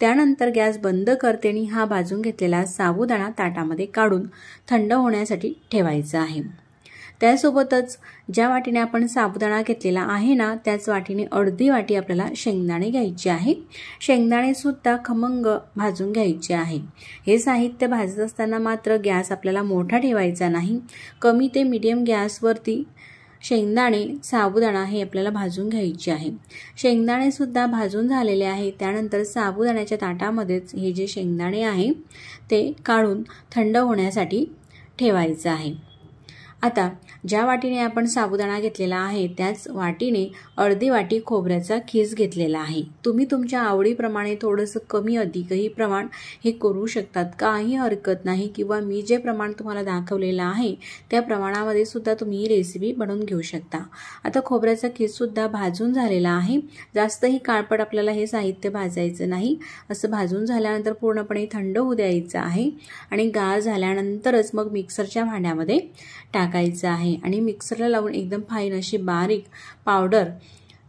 त्यानंतर गॅस बंद आणि हा भाजून घेतलेला साबुदाणा ताटामध्ये काढून थंड होण्यासाठी ठेवायचा आहे त्यासोबतच ज्या वाटीने आपण साबुदाणा घेतलेला आहे ना त्याच वाटीने अर्धी वाटी आपल्याला शेंगदाणे घ्यायचे आहे शेंगदाणे सुद्धा खमंग भाजून घ्यायचे आहे हे साहित्य भाजत असताना मात्र गॅस आपल्याला मोठा ठेवायचा नाही कमी ते मिडियम गॅसवरती शेंगदाणे साबुदाणा हे आपल्याला भाजून घ्यायचे आहे शेंगदाणे सुद्धा भाजून झालेले आहे त्यानंतर साबुदाण्याच्या ताटामध्येच हे जे शेंगदाणे आहे ते काढून थंड होण्यासाठी ठेवायचं आहे आता ज्या वाटीने आपण साबुदाणा घेतलेला आहे त्याच वाटीने अर्धी वाटी खोबऱ्याचा खीस घेतलेला आहे तुम्ही तुमच्या आवडीप्रमाणे थोडंसं कमी अधिकही प्रमाण हे करू शकतात काही हरकत नाही किंवा मी जे प्रमाण तुम्हाला दाखवलेलं आहे त्या प्रमाणामध्ये सुद्धा तुम्ही ही रेसिपी बनवून घेऊ शकता आता खोबऱ्याचा खीससुद्धा भाजून झालेला आहे जास्तही काळपट आपल्याला हे साहित्य भाजायचं नाही असं भाजून झाल्यानंतर पूर्णपणे थंड होऊ द्यायचं आहे आणि गाळ झाल्यानंतरच मग मिक्सरच्या भांड्यामध्ये टाकायचं आहे आणि मिक्सरला लावून एकदम फाईन अशी बारीक पावडर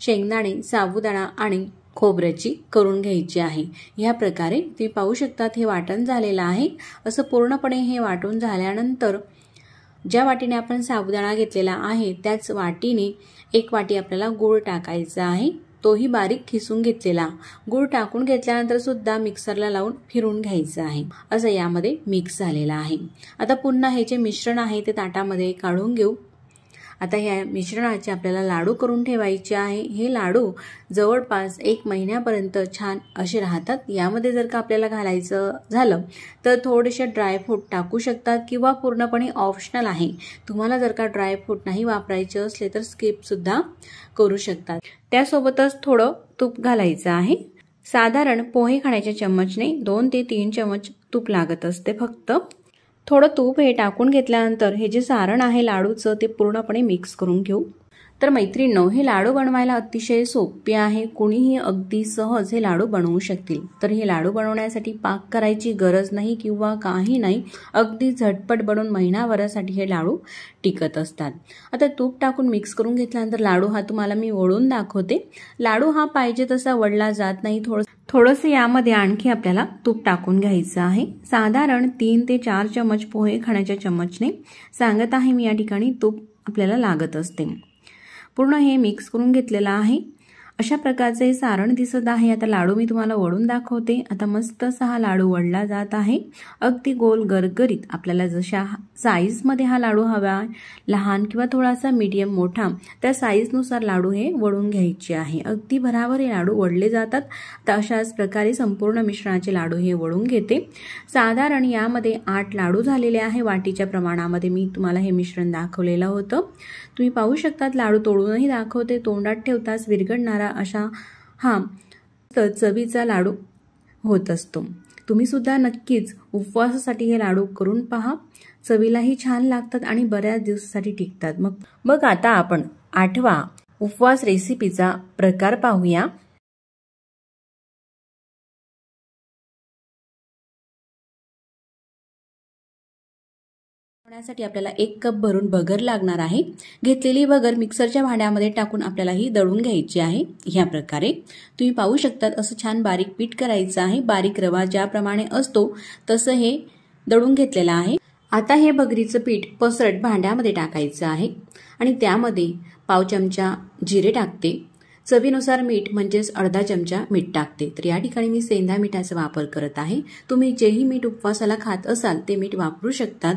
शेंगदाणे साबुदाणा आणि खोबऱ्याची करून घ्यायची आहे ह्या प्रकारे तुम्ही पाहू शकतात हे वाटण झालेलं आहे असं पूर्णपणे हे वाटून झाल्यानंतर ज्या वाटीने आपण साबुदाणा घेतलेला आहे त्याच वाटीने एक वाटी आपल्याला गूळ टाकायचा आहे तोही बारीक खिसून घेतलेला गूळ टाकून घेतल्यानंतर सुद्धा मिक्सरला लावून फिरून घ्यायचं आहे असं यामध्ये मिक्स झालेलं आहे आता पुन्हा हे जे मिश्रण आहे ते ताटामध्ये काढून घेऊ आता ह्या मिश्रणाचे आपल्याला लाडू करून ठेवायचे आहे हे लाडू जवळपास एक महिन्यापर्यंत छान असे राहतात यामध्ये जर का आपल्याला घालायचं झालं तर थोडेसे ड्रायफ्रूट टाकू शकतात किंवा पूर्णपणे ऑप्शनल आहे तुम्हाला जर का ड्रायफ्रूट नाही वापरायचे असले तर स्किपसुद्धा करू शकतात त्यासोबतच थोडं तूप घालायचं आहे साधारण पोहे खाण्याच्या चम्मचने दोन ते तीन चम्मच तूप लागत असते फक्त थोडं तूप हे टाकून घेतल्यानंतर हे जे सारण आहे लाडूचं ते पूर्णपणे मिक्स करून घेऊ तर मैत्रीणो हे लाडू बनवायला अतिशय सोपे आहे कुणीही अगदी सहज हे लाडू बनवू शकतील तर हे लाडू बनवण्यासाठी पाक करायची गरज नाही किंवा काही नाही अगदी झटपट बनवून महिनाभरासाठी हे लाडू टिकत असतात आता तूप टाकून मिक्स करून घेतल्यानंतर लाडू हा तुम्हाला मी ओळून दाखवते लाडू हा पाहिजे तसा वडला जात नाही थोडं थोडंसं यामध्ये आणखी आपल्याला तूप टाकून घ्यायचं आहे साधारण तीन ते चार चमच पोहे खाण्याच्या चमचने सांगत आहे मी या ठिकाणी तूप आपल्याला लागत असते पूर्ण हे मिक्स करून घेतलेलं आहे अशा प्रकारचे सारण दिसत आहे आता लाडू मी तुम्हाला वळून दाखवते आता मस्त असा हा लाडू वळला जात आहे अगदी गोल गरगरीत आपल्याला जशा साईजमध्ये हा लाडू हवा लहान किंवा थोडासा मीडियम मोठा त्या साईजनुसार लाडू हे वळून घ्यायचे आहे अगदी भराभर हे लाडू वळले जातात तर अशाच प्रकारे संपूर्ण मिश्रणाचे लाडू हे वळून घेते साधारण यामध्ये आठ लाडू झालेले आहे वाटीच्या प्रमाणामध्ये मी तुम्हाला हे मिश्रण दाखवलेलं होतं तुम्ही पाहू शकतात लाडू तोडूनही दाखवते तोंडात ठेवताच विरगडणारा अशा हा तर चवीचा लाडू होत असतो तुम्ही सुद्धा नक्कीच उपवासासाठी हे लाडू करून पहा चवीलाही छान लागतात आणि बऱ्याच दिवसासाठी टिकतात मग मग आता आपण आठवा उपवास रेसिपीचा प्रकार पाहूया करण्यासाठी आपल्याला एक कप भरून भगर लागणार आहे घेतलेली भगर मिक्सरच्या भांड्यामध्ये टाकून आपल्याला ही दळून घ्यायची आहे ह्या प्रकारे तुम्ही पाहू शकतात असं छान बारीक पीठ करायचं आहे बारीक रवा ज्याप्रमाणे असतो तसं हे दळून घेतलेलं आहे आता हे भगरीचं पीठ पसरट भांड्यामध्ये टाकायचं आहे आणि त्यामध्ये पाव चमचा जिरे टाकते चवीनुसार मीठ म्हणजेच अर्धा चमचा मीठ टाकते तर या ठिकाणी मी सेंधा मिठाचा वापर करत आहे तुम्ही जेही मीठ उपवासाला खात असाल ते मीठ वापरू शकतात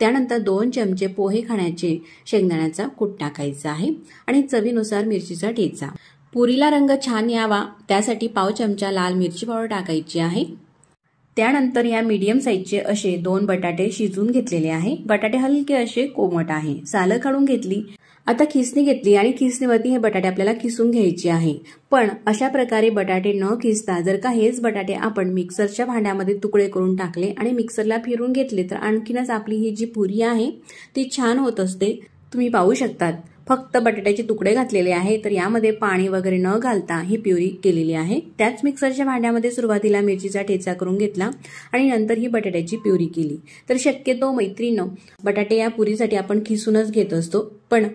त्यानंतर दोन चमचे पोहे खाण्याचे शेंगदाण्याचा कूट टाकायचा आहे आणि चवीनुसार मिरचीचा ठेचा पुरीला रंग छान यावा त्यासाठी पाव चमचा लाल मिरची पावडर टाकायची आहे त्यानंतर या मीडियम साईजचे असे दोन बटाटे शिजून घेतलेले आहे बटाटे हलके असे कोमट आहे सालं काढून घेतली आता खिसणी घेतली आणि खिसणीवरती हे बटाटे आपल्याला किसून घ्यायचे आहे पण अशा प्रकारे बटाटे न किसता जर का हेच बटाटे आपण मिक्सरच्या भांड्यामध्ये तुकडे करून टाकले आणि मिक्सरला फिरून घेतले तर आणखीनच आपली ही जी पुरी आहे ती छान होत असते तुम्ही पाहू शकतात फक्त बटाट्याचे तुकडे घातलेले आहे तर यामध्ये पाणी वगैरे न घालता ही प्युरी केलेली आहे त्याच मिक्सरच्या भांड्यामध्ये सुरुवातीला मिरचीचा ठेचा करून घेतला आणि नंतर ही बटाट्याची प्युरी केली तर शक्यतो मैत्रीनं बटाटे या पुरीसाठी आपण खिसूनच घेत असतो पण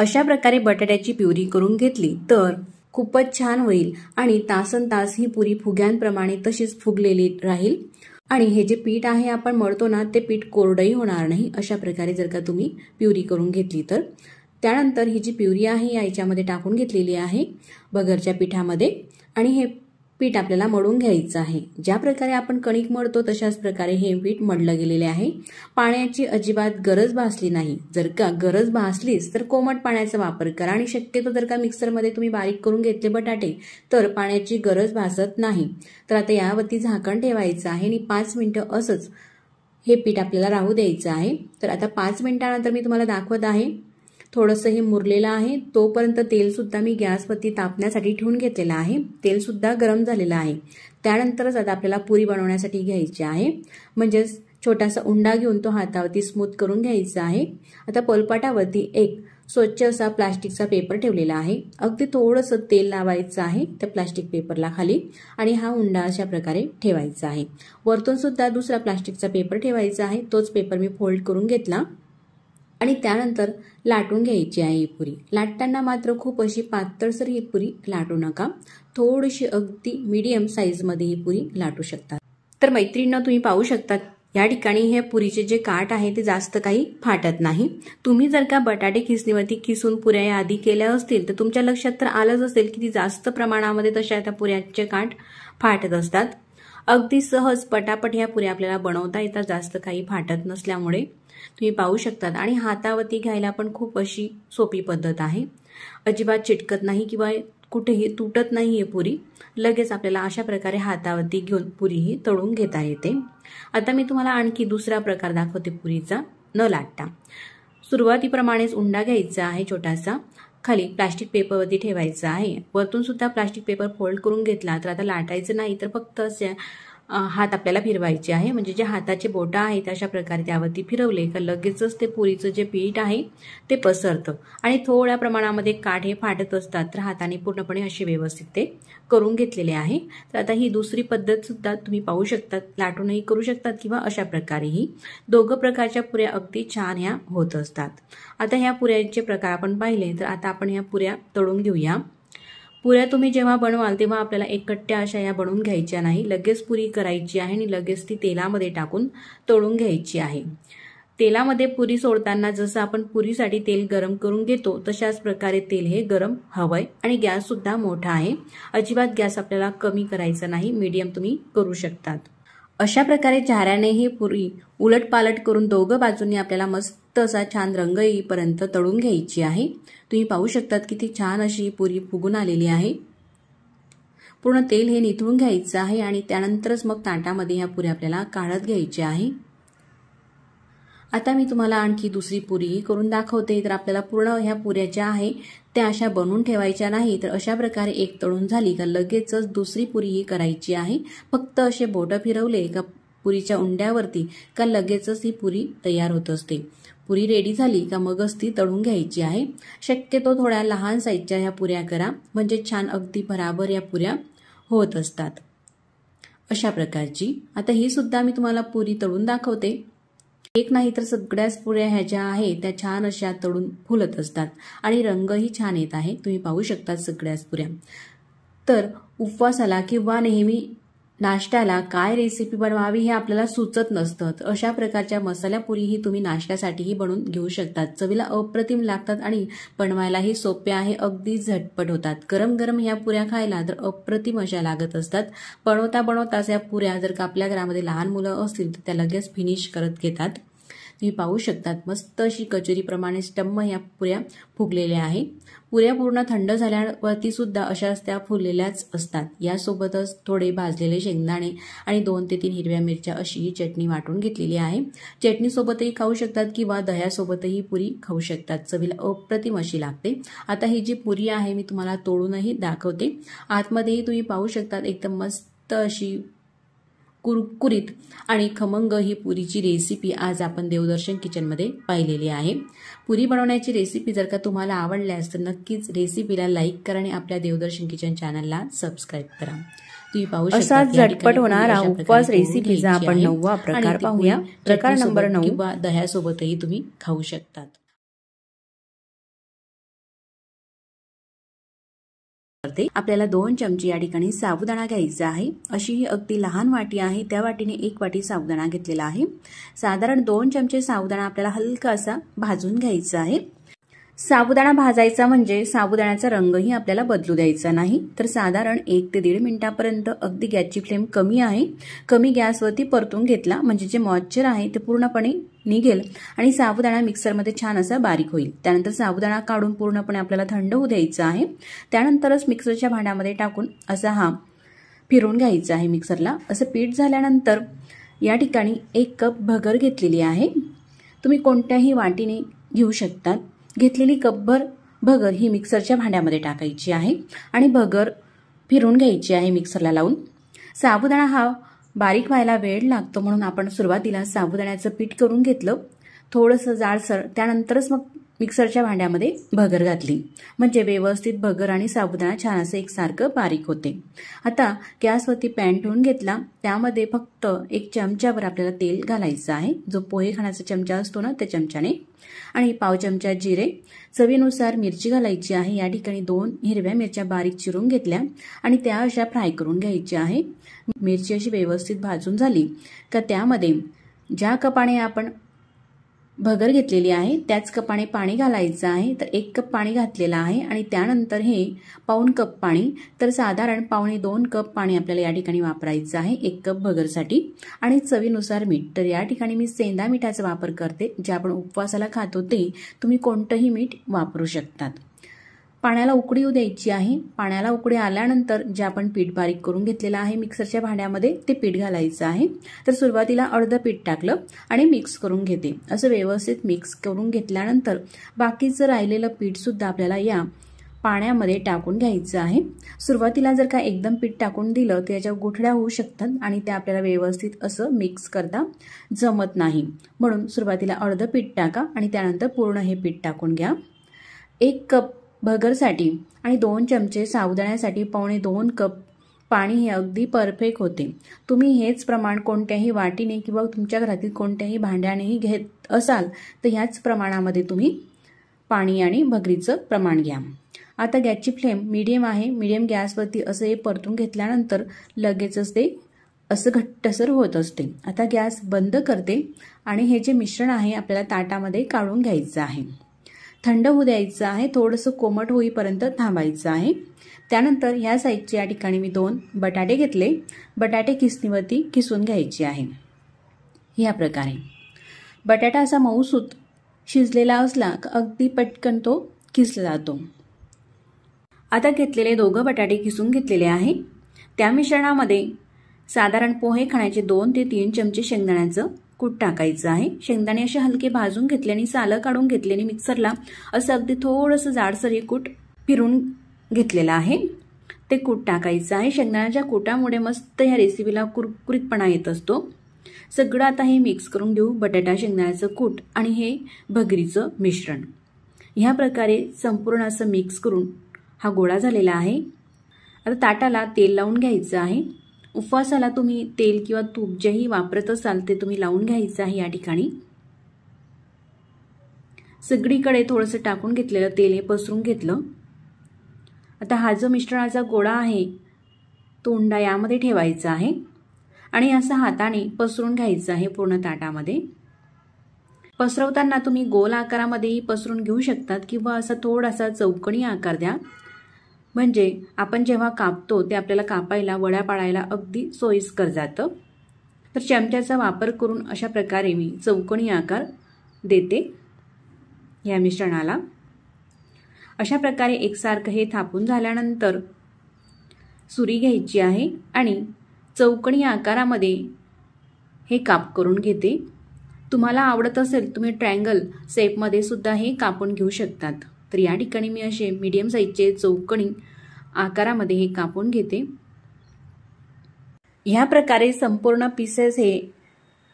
अशा प्रकारे बटाट्याची प्युरी करून घेतली तर खूपच छान होईल आणि तासन तास ही पुरी फुग्यांप्रमाणे तशीच फुगलेली राहील आणि हे जे पीठ आहे आपण मळतो ना ते पीठ कोरडंही होणार नाही अशा प्रकारे जर का तुम्ही प्युरी करून घेतली तर त्यानंतर ही जी प्युरी आहे या याच्यामध्ये टाकून घेतलेली आहे बगरच्या पिठामध्ये आणि हे पीठ आपल्याला मळून घ्यायचं आहे ज्या प्रकारे आपण कणिक मळतो तशाच प्रकारे हे पीठ मडलं गेलेले आहे पाण्याची अजिबात गरज भासली नाही जर का गरज भासलीच तर कोमट पाण्याचा वापर करा आणि शक्यतो जर का मिक्सरमध्ये तुम्ही बारीक करून घेतले बटाटे तर पाण्याची गरज भासत नाही तर आता यावरती झाकण ठेवायचं आहे आणि पाच मिनटं असंच हे पीठ आपल्याला राहू द्यायचं आहे तर आता पाच मिनटानंतर मी तुम्हाला दाखवत आहे थोडंसं हे मुरलेलं आहे तोपर्यंत तेलसुद्धा मी गॅसवरती तापण्यासाठी ठेवून घेतलेलं आहे तेलसुद्धा गरम झालेलं आहे त्यानंतरच आता आपल्याला पुरी बनवण्यासाठी घ्यायची आहे म्हणजेच छोटासा उंडा घेऊन तो हातावरती स्मूथ करून घ्यायचा आहे आता पलपाटावरती एक स्वच्छ असा प्लास्टिकचा पेपर ठेवलेला आहे अगदी थोडंसं तेल लावायचं आहे त्या प्लास्टिक पेपरला खाली आणि हा उंडा अशा प्रकारे ठेवायचा आहे वरतून सुद्धा दुसरा प्लास्टिकचा पेपर ठेवायचा आहे तोच पेपर मी फोल्ड करून घेतला आणि त्यानंतर लाटून घ्यायची आहे ही पुरी लाटताना मात्र खूप अशी पातळसर ही पुरी लाटू नका थोडीशी अगदी मीडियम साईजमध्ये ही पुरी लाटू शकतात तर मैत्रिणींना तुम्ही पाहू शकता या ठिकाणी हे पुरीचे जे काठ आहे ते जास्त काही फाटत नाही तुम्ही जर का बटाटे खिसणीवरती किसून पुऱ्या या आधी केल्या असतील तर तुमच्या लक्षात तर आलंच असेल की ती जास्त प्रमाणामध्ये तशा त्या पुऱ्याचे काठ फाटत असतात अगदी सहज पटापट ह्या पुऱ्या आपल्याला बनवता येतात जास्त काही फाटत नसल्यामुळे तुम्ही पाहू शकतात आणि हातावरती घ्यायला पण खूप अशी सोपी पद्धत आहे अजिबात चिटकत नाही किंवा कुठेही तुटत नाही आहे पुरी लगेच आपल्याला अशा प्रकारे हातावरती घेऊन पुरी ही तळून घेता येते आता मी तुम्हाला आणखी दुसरा प्रकार दाखवते पुरीचा न लाटता सुरुवातीप्रमाणेच उंडा घ्यायचा आहे छोटासा खाली प्लास्टिक पेपरवरती ठेवायचा आहे वरतून सुद्धा प्लास्टिक पेपर फोल्ड करून घेतला तर आता लाटायचं नाही तर फक्त असे हात आपल्याला फिरवायचे आहे म्हणजे जे हाताचे बोटं आहेत अशा प्रकारे त्यावरती फिरवले का लगेचच ते पुरीचं जे पीठ आहे ते पसरतं आणि थोड्या प्रमाणामध्ये काठ हे फाटत असतात तर हाताने पूर्णपणे असे व्यवस्थित ते करून घेतलेले आहे तर आता ही दुसरी पद्धत सुद्धा तुम्ही पाहू शकतात लाटूनही करू शकतात किंवा अशा प्रकारेही दोघं प्रकारच्या पुऱ्या अगदी छान ह्या होत असतात आता ह्या पुऱ्यांचे प्रकार आपण पाहिले तर आता आपण ह्या पुऱ्या तळून घेऊया पुऱ्या तुम्ही जेव्हा बनवाल तेव्हा आपल्याला एकट्ट्या अशा या बनवून घ्यायच्या नाही लगेच पुरी करायची आहे आणि लगेच ती तेलामध्ये टाकून तोडून घ्यायची आहे तेलामध्ये पुरी सोडताना जसं आपण पुरीसाठी तेल गरम करून घेतो तशाच प्रकारे तेल हे गरम हवंय आणि गॅससुद्धा मोठा आहे अजिबात गॅस आपल्याला कमी करायचा नाही मीडियम तुम्ही करू शकतात अशा प्रकारे चाऱ्यानेही ही पुरी उलटपालट करून दोघं बाजूंनी आपल्याला मस्त असा छान रंग येईपर्यंत तळून घ्यायची आहे तुम्ही पाहू शकतात ती छान अशी पुरी फुगून आलेली आहे पूर्ण तेल हे निथळून घ्यायचं आहे आणि त्यानंतरच मग ताटामध्ये ह्या पुऱ्या आपल्याला काढत घ्यायची आहे आता मी तुम्हाला आणखी दुसरी पुरी करून दाखवते तर आपल्याला पूर्ण ह्या पुऱ्या ज्या आहे त्या अशा बनवून ठेवायच्या नाही तर अशा प्रकारे एक तळून झाली का लगेचच दुसरी पुरी ही करायची आहे फक्त असे बोट फिरवले का पुरीच्या उंड्यावरती का लगेचच ही पुरी तयार होत असते पुरी रेडी झाली का मगच ती तळून घ्यायची आहे शक्यतो थोड्या लहान साईजच्या ह्या पुऱ्या करा म्हणजे छान अगदी बराबर या पुऱ्या होत असतात अशा प्रकारची आता ही सुद्धा मी तुम्हाला पुरी तळून दाखवते एक नाही तर सगळ्याच पुऱ्या ह्या ज्या आहेत त्या छान अशा तड़ून फुलत असतात आणि रंगही छान येत आहे तुम्ही पाहू शकता सगळ्याच पुऱ्या तर उपवासाला किंवा नेहमी नाश्त्याला काय रेसिपी बनवावी हे आपल्याला सुचत नसतं अशा प्रकारच्या मसाल्या ही तुम्ही नाश्त्यासाठीही बनवून घेऊ शकतात चवीला अप्रतिम लागतात आणि बनवायलाही सोपे आहे अगदी झटपट होतात गरम गरम ह्या पुऱ्या खायला तर अप्रतिम अशा लागत असतात बनवता बनवताच या पुऱ्या जर का आपल्या घरामध्ये लहान मुलं असतील तर त्या लगेच फिनिश करत घेतात तुम्ही पाहू शकतात मस्त अशी कचोरीप्रमाणे स्टम्म ह्या पुऱ्या फुगलेल्या आहे पुऱ्या पूर्ण थंड झाल्यावरती सुद्धा अशाच त्या फुललेल्याच असतात यासोबतच थोडे भाजलेले शेंगदाणे आणि दोन ते तीन हिरव्या मिरच्या अशी ही चटणी वाटून घेतलेली आहे चटणीसोबतही खाऊ शकतात किंवा दह्यासोबतही पुरी खाऊ शकतात चवीला अप्रतिम अशी लागते आता ही जी पुरी आहे मी तुम्हाला तोडूनही दाखवते आतमध्येही तुम्ही पाहू शकतात एकदम मस्त अशी कुरकुरीत आणि खमंग ही पुरीची रेसिपी आज आपण देवदर्शन किचन मध्ये पाहिलेली आहे पुरी बनवण्याची रेसिपी जर का तुम्हाला आवडल्यास तर नक्कीच रेसिपीला लाईक करा आणि आपल्या देवदर्शन किचन चॅनलला सबस्क्राईब करा असा झटपट होणारा उपवास रेसिपीचा आपण नववा प्रकार पाहूया प्रकार नंबर नऊ किंवा दह्यासोबतही तुम्ही खाऊ शकतात करते आपल्याला दोन चमचे या ठिकाणी साबुदाणा घ्यायचा आहे अशी ही अगदी लहान वाटी आहे त्या वाटीने एक वाटी साबुदाणा घेतलेला आहे साधारण दोन चमचे साबुदाणा आपल्याला हलका असा भाजून घ्यायचा आहे साबुदाणा भाजायचा म्हणजे साबुदाण्याचा रंगही आपल्याला बदलू द्यायचा नाही तर साधारण एक ते दीड मिनिटापर्यंत अगदी गॅसची फ्लेम कमी आहे कमी गॅसवरती परतून घेतला म्हणजे जे मॉइश्चर आहे ते पूर्णपणे निघेल आणि साबुदाणा मिक्सरमध्ये छान असा बारीक होईल त्यानंतर साबुदाणा काढून पूर्णपणे आपल्याला थंड होऊ द्यायचा आहे त्यानंतरच मिक्सरच्या भांड्यामध्ये टाकून असा हा फिरून घ्यायचा आहे मिक्सरला असं पीठ झाल्यानंतर या ठिकाणी एक कप भगर घेतलेली आहे तुम्ही कोणत्याही वाटीने घेऊ शकतात घेतलेली कब्बर भगर ही मिक्सरच्या भांड्यामध्ये टाकायची आहे आणि भगर फिरून घ्यायची आहे मिक्सरला लावून साबुदाणा हा बारीक व्हायला वेळ लागतो म्हणून आपण सुरुवातीला साबुदाण्याचं पीठ करून घेतलं थोडंसं जाडसर त्यानंतरच मग मिक्सरच्या भांड्यामध्ये भगर घातली म्हणजे व्यवस्थित भगर आणि साबुदाणा छान असं एकसारखं बारीक होते आता गॅसवरती पॅन ठेवून घेतला त्यामध्ये फक्त एक चमच्यावर आपल्याला तेल घालायचं आहे जो पोहे खाण्याचा चमचा असतो ना त्या चमच्याने आणि पाव चमचा जिरे चवीनुसार मिरची घालायची आहे या ठिकाणी दोन हिरव्या मिरच्या बारीक चिरून घेतल्या आणि त्या अशा फ्राय करून घ्यायच्या आहे मिरची अशी व्यवस्थित भाजून झाली का त्यामध्ये ज्या कपाने आपण भगर घेतलेली आहे त्याच कपाने पाणी घालायचं आहे तर एक कप पाणी घातलेलं आहे आणि त्यानंतर हे पाऊण कप पाणी तर साधारण पावणे दोन कप पाणी आपल्याला या ठिकाणी वापरायचं आहे एक कप भगरसाठी आणि चवीनुसार मीठ तर या ठिकाणी मी सेंदा मिठाचा वापर करते जे आपण उपवासाला खातो ते तुम्ही कोणतंही मीठ वापरू शकतात पाण्याला उकडी येऊ द्यायची आहे पाण्याला उकडी आल्यानंतर जे आपण पीठ बारीक करून घेतलेलं आहे मिक्सरच्या भांड्यामध्ये ते पीठ घालायचं आहे तर सुरुवातीला अर्धं पीठ टाकलं आणि मिक्स करून घेते असं व्यवस्थित मिक्स करून घेतल्यानंतर बाकीचं राहिलेलं पीठसुद्धा आपल्याला या पाण्यामध्ये टाकून घ्यायचं आहे सुरुवातीला जर का एकदम पीठ टाकून दिलं तर याच्या गुठड्या होऊ शकतात आणि त्या आपल्याला व्यवस्थित असं मिक्स करता जमत नाही म्हणून सुरुवातीला अर्धं पीठ टाका आणि त्यानंतर पूर्ण हे पीठ टाकून घ्या एक कप भगरसाठी आणि दोन चमचे साबुदाण्यासाठी पावणे दोन कप पाणी हे अगदी परफेक्ट होते तुम्ही हेच प्रमाण कोणत्याही वाटीने किंवा तुमच्या घरातील कोणत्याही भांड्यानेही घेत असाल तर ह्याच प्रमाणामध्ये तुम्ही पाणी आणि भगरीचं प्रमाण घ्या आता गॅसची फ्लेम मीडियम आहे मीडियम गॅसवरती असं हे परतून घेतल्यानंतर लगेचच ते असं घट्टसर होत असते आता गॅस बंद करते आणि हे जे मिश्रण आहे आपल्याला ताटामध्ये काढून घ्यायचं आहे थंड होऊ द्यायचं आहे थोडंसं कोमट होईपर्यंत थांबायचं आहे त्यानंतर ह्या साईजचे या ठिकाणी मी दोन बटाटे घेतले बटाटे किसणीवरती किसून घ्यायचे आहे ह्या प्रकारे बटाटा असा मऊसूत शिजलेला असला अगदी पटकन तो किसला जातो आता घेतलेले दोघं बटाटे किसून घेतलेले आहे त्या मिश्रणामध्ये साधारण पोहे खाण्याचे दोन ते तीन चमचे शेंगदाण्याचं कूट टाकायचं आहे शेंगदाणे असे हलके भाजून घेतले आणि सालं काढून घेतले आणि मिक्सरला असं अगदी थोडंसं जाडसर हे कूट फिरून घेतलेलं आहे ते कूट टाकायचं आहे शेंगदाण्याच्या कुटामुळे मस्त ह्या रेसिपीला कुरकुरीतपणा येत असतो सगळं आता हे मिक्स करून घेऊ बटाटा शेंगदाण्याचं कूट आणि हे भगरीचं मिश्रण ह्या प्रकारे संपूर्ण असं मिक्स करून हा गोळा झालेला आहे आता ताटाला तेल लावून घ्यायचं आहे उपवासाला तुम्ही तेल किंवा तूप जेही वापरत असाल ते तुम्ही लावून घ्यायचं आहे या ठिकाणी सगळीकडे थोडंसं टाकून घेतलेलं तेल हे पसरून घेतलं आता हा जो मिश्रणाचा गोळा आहे तो उंडा यामध्ये ठेवायचा आहे आणि असं हाताने पसरून घ्यायचं आहे पूर्ण ताटामध्ये पसरवताना तुम्ही गोल आकारामध्येही पसरून घेऊ शकतात किंवा असा थोडासा चौकणी आकार द्या म्हणजे आपण जेव्हा कापतो ते आपल्याला कापायला वड्या पाळायला अगदी सोयीस्कर जातं तर चमच्याचा वापर करून अशा प्रकारे मी चौकणी आकार देते या मिश्रणाला अशा प्रकारे एकसारखं हे थापून झाल्यानंतर सुरी घ्यायची आहे आणि चौकणी आकारामध्ये हे काप करून घेते तुम्हाला आवडत असेल तुम्ही ट्रँगल सेपमध्ये सुद्धा हे कापून घेऊ शकतात तर या ठिकाणी मी असे मीडियम साईजचे चौकणी आकारामध्ये हे कापून घेते ह्या प्रकारे संपूर्ण पीसेस हे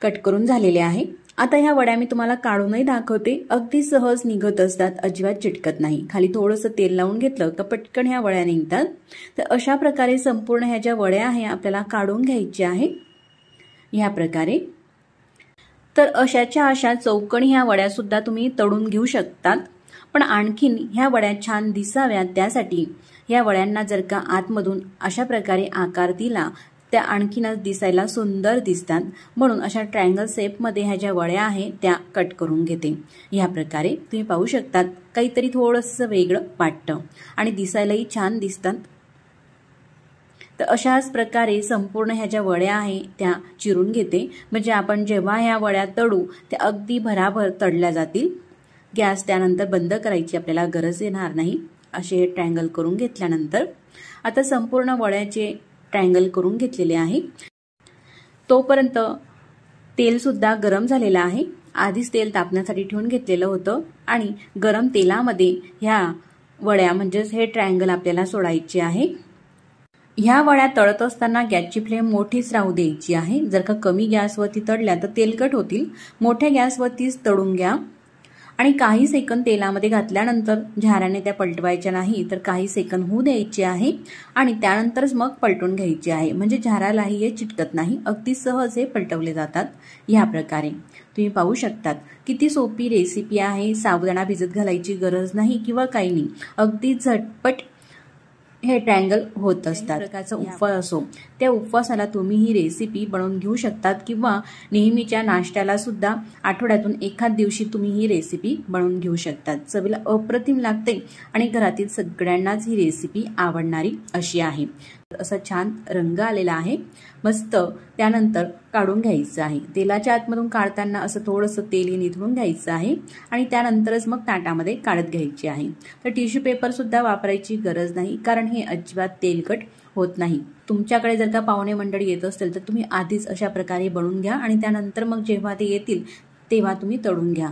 कट करून झालेले आहे आता ह्या वड्या मी तुम्हाला काढूनही दाखवते अगदी सहज निघत असतात अजिबात चिटकत नाही खाली थोडंसं तेल लावून घेतलं तर पटकन ह्या वड्या निघतात तर अशा प्रकारे संपूर्ण ह्या ज्या वड्या आहे आपल्याला काढून घ्यायच्या आहे ह्या प्रकारे तर अशाच्या अशा चौकणी ह्या वड्यासुद्धा तुम्ही तळून घेऊ शकतात पण आणखीन ह्या वड्या छान दिसाव्यात त्यासाठी ह्या वड्यांना जर का आतमधून अशा प्रकारे आकार दिला त्या आणखीनच दिसायला सुंदर दिसतात म्हणून अशा ट्रायंगल शेपमध्ये ह्या ज्या वळ्या आहेत त्या कट करून घेते ह्या प्रकारे तुम्ही पाहू शकतात काहीतरी थोडंसं वेगळं वाटतं आणि दिसायलाही छान दिसतात तर अशाच प्रकारे संपूर्ण ह्या ज्या वड्या आहे त्या चिरून घेते म्हणजे आपण जेव्हा ह्या वड्या तडू त्या अगदी भराभर तडल्या जातील गॅस त्यानंतर बंद करायची आपल्याला गरज येणार नाही असे ट्रँगल करून घेतल्यानंतर आता संपूर्ण वड्याचे ट्रँगल करून घेतलेले आहे तोपर्यंत तेल सुद्धा गरम झालेलं आहे आधीच तेल तापण्यासाठी ठेवून घेतलेलं होतं आणि गरम तेलामध्ये ह्या वड्या म्हणजेच हे ट्रायंगल आपल्याला सोडायचे आहे ह्या वड्या तळत असताना गॅसची फ्लेम मोठीच राहू द्यायची आहे जर का कमी गॅसवरती तळल्या तर तेलकट होतील मोठ्या गॅसवरतीच तळून घ्या आणि काही सेकंद तेलामध्ये घातल्यानंतर झाराने त्या पलटवायच्या नाही तर काही सेकंद होऊ द्यायचे आहे आणि त्यानंतरच मग पलटून घ्यायचे आहे म्हणजे झारालाही हे चिटकत नाही अगदी सहज हे पलटवले जातात ह्या प्रकारे तुम्ही पाहू शकतात किती सोपी रेसिपी आहे साबुदाणा भिजत घालायची गरज नाही किंवा काही नाही अगदी झटपट हे ट्रँगल होत असतात प्रकारचा उपवास असो त्या उपवासाला तुम्ही ही रेसिपी बनवून घेऊ शकतात किंवा नेहमीच्या नाश्त्याला सुद्धा आठवड्यातून एखाद दिवशी तुम्ही ही रेसिपी बनवून घेऊ शकतात चवीला अप्रतिम लागते आणि घरातील सगळ्यांनाच ही रेसिपी आवडणारी अशी आहे असा छान रंग आलेला आहे मस्त त्यानंतर काढून घ्यायचं आहे तेलाच्या आतमधून काढताना असं थोडंसं तेल निथळून घ्यायचं आहे आणि त्यानंतरच मग ताटामध्ये काढत घ्यायची आहे तर टिश्यू पेपरसुद्धा वापरायची गरज नाही कारण हे अजिबात तेलकट होत नाही तुमच्याकडे जर का पाहुणे मंडळी येत असेल तर तुम्ही आधीच अशा प्रकारे बनवून घ्या आणि त्यानंतर मग जेव्हा ते येतील तेव्हा तुम्ही तळून घ्या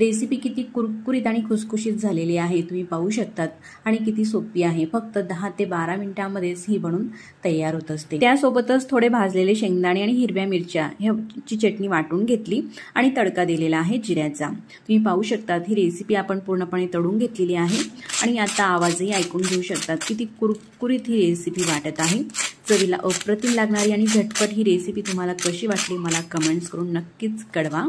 रेसिपी किती कुरकुरीत आणि खुसखुशीत झालेली आहे तुम्ही पाहू शकतात आणि किती सोपी आहे फक्त दहा ते बारा मिनिटांमध्येच ही बनून तयार होत असते त्यासोबतच थोडे भाजलेले शेंगदाणे आणि हिरव्या मिरच्या ह्याची चटणी वाटून घेतली आणि तडका दिलेला आहे जिऱ्याचा तुम्ही पाहू शकतात ही रेसिपी आपण पूर्णपणे तळून घेतलेली आहे आणि आता आवाजही ऐकून घेऊ शकतात किती कुरकुरीत ही रेसिपी वाटत आहे चवीला अप्रतिम लागणारी आणि झटपट ही रेसिपी तुम्हाला कशी वाटली मला कमेंट्स करून नक्कीच कळवा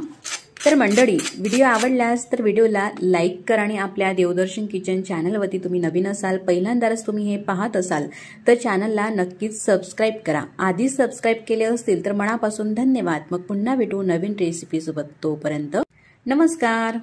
तर मंडळी व्हिडिओ आवडल्यास तर व्हिडिओला लाईक करा आणि आपल्या देवदर्शन किचन चॅनलवरती तुम्ही नवीन असाल पहिल्यांदाच तुम्ही हे पाहत असाल तर चॅनलला नक्कीच सबस्क्राईब करा आधीच सबस्क्राईब केले असतील तर मनापासून धन्यवाद मग पुन्हा भेटू नवीन रेसिपीसोबत तोपर्यंत नमस्कार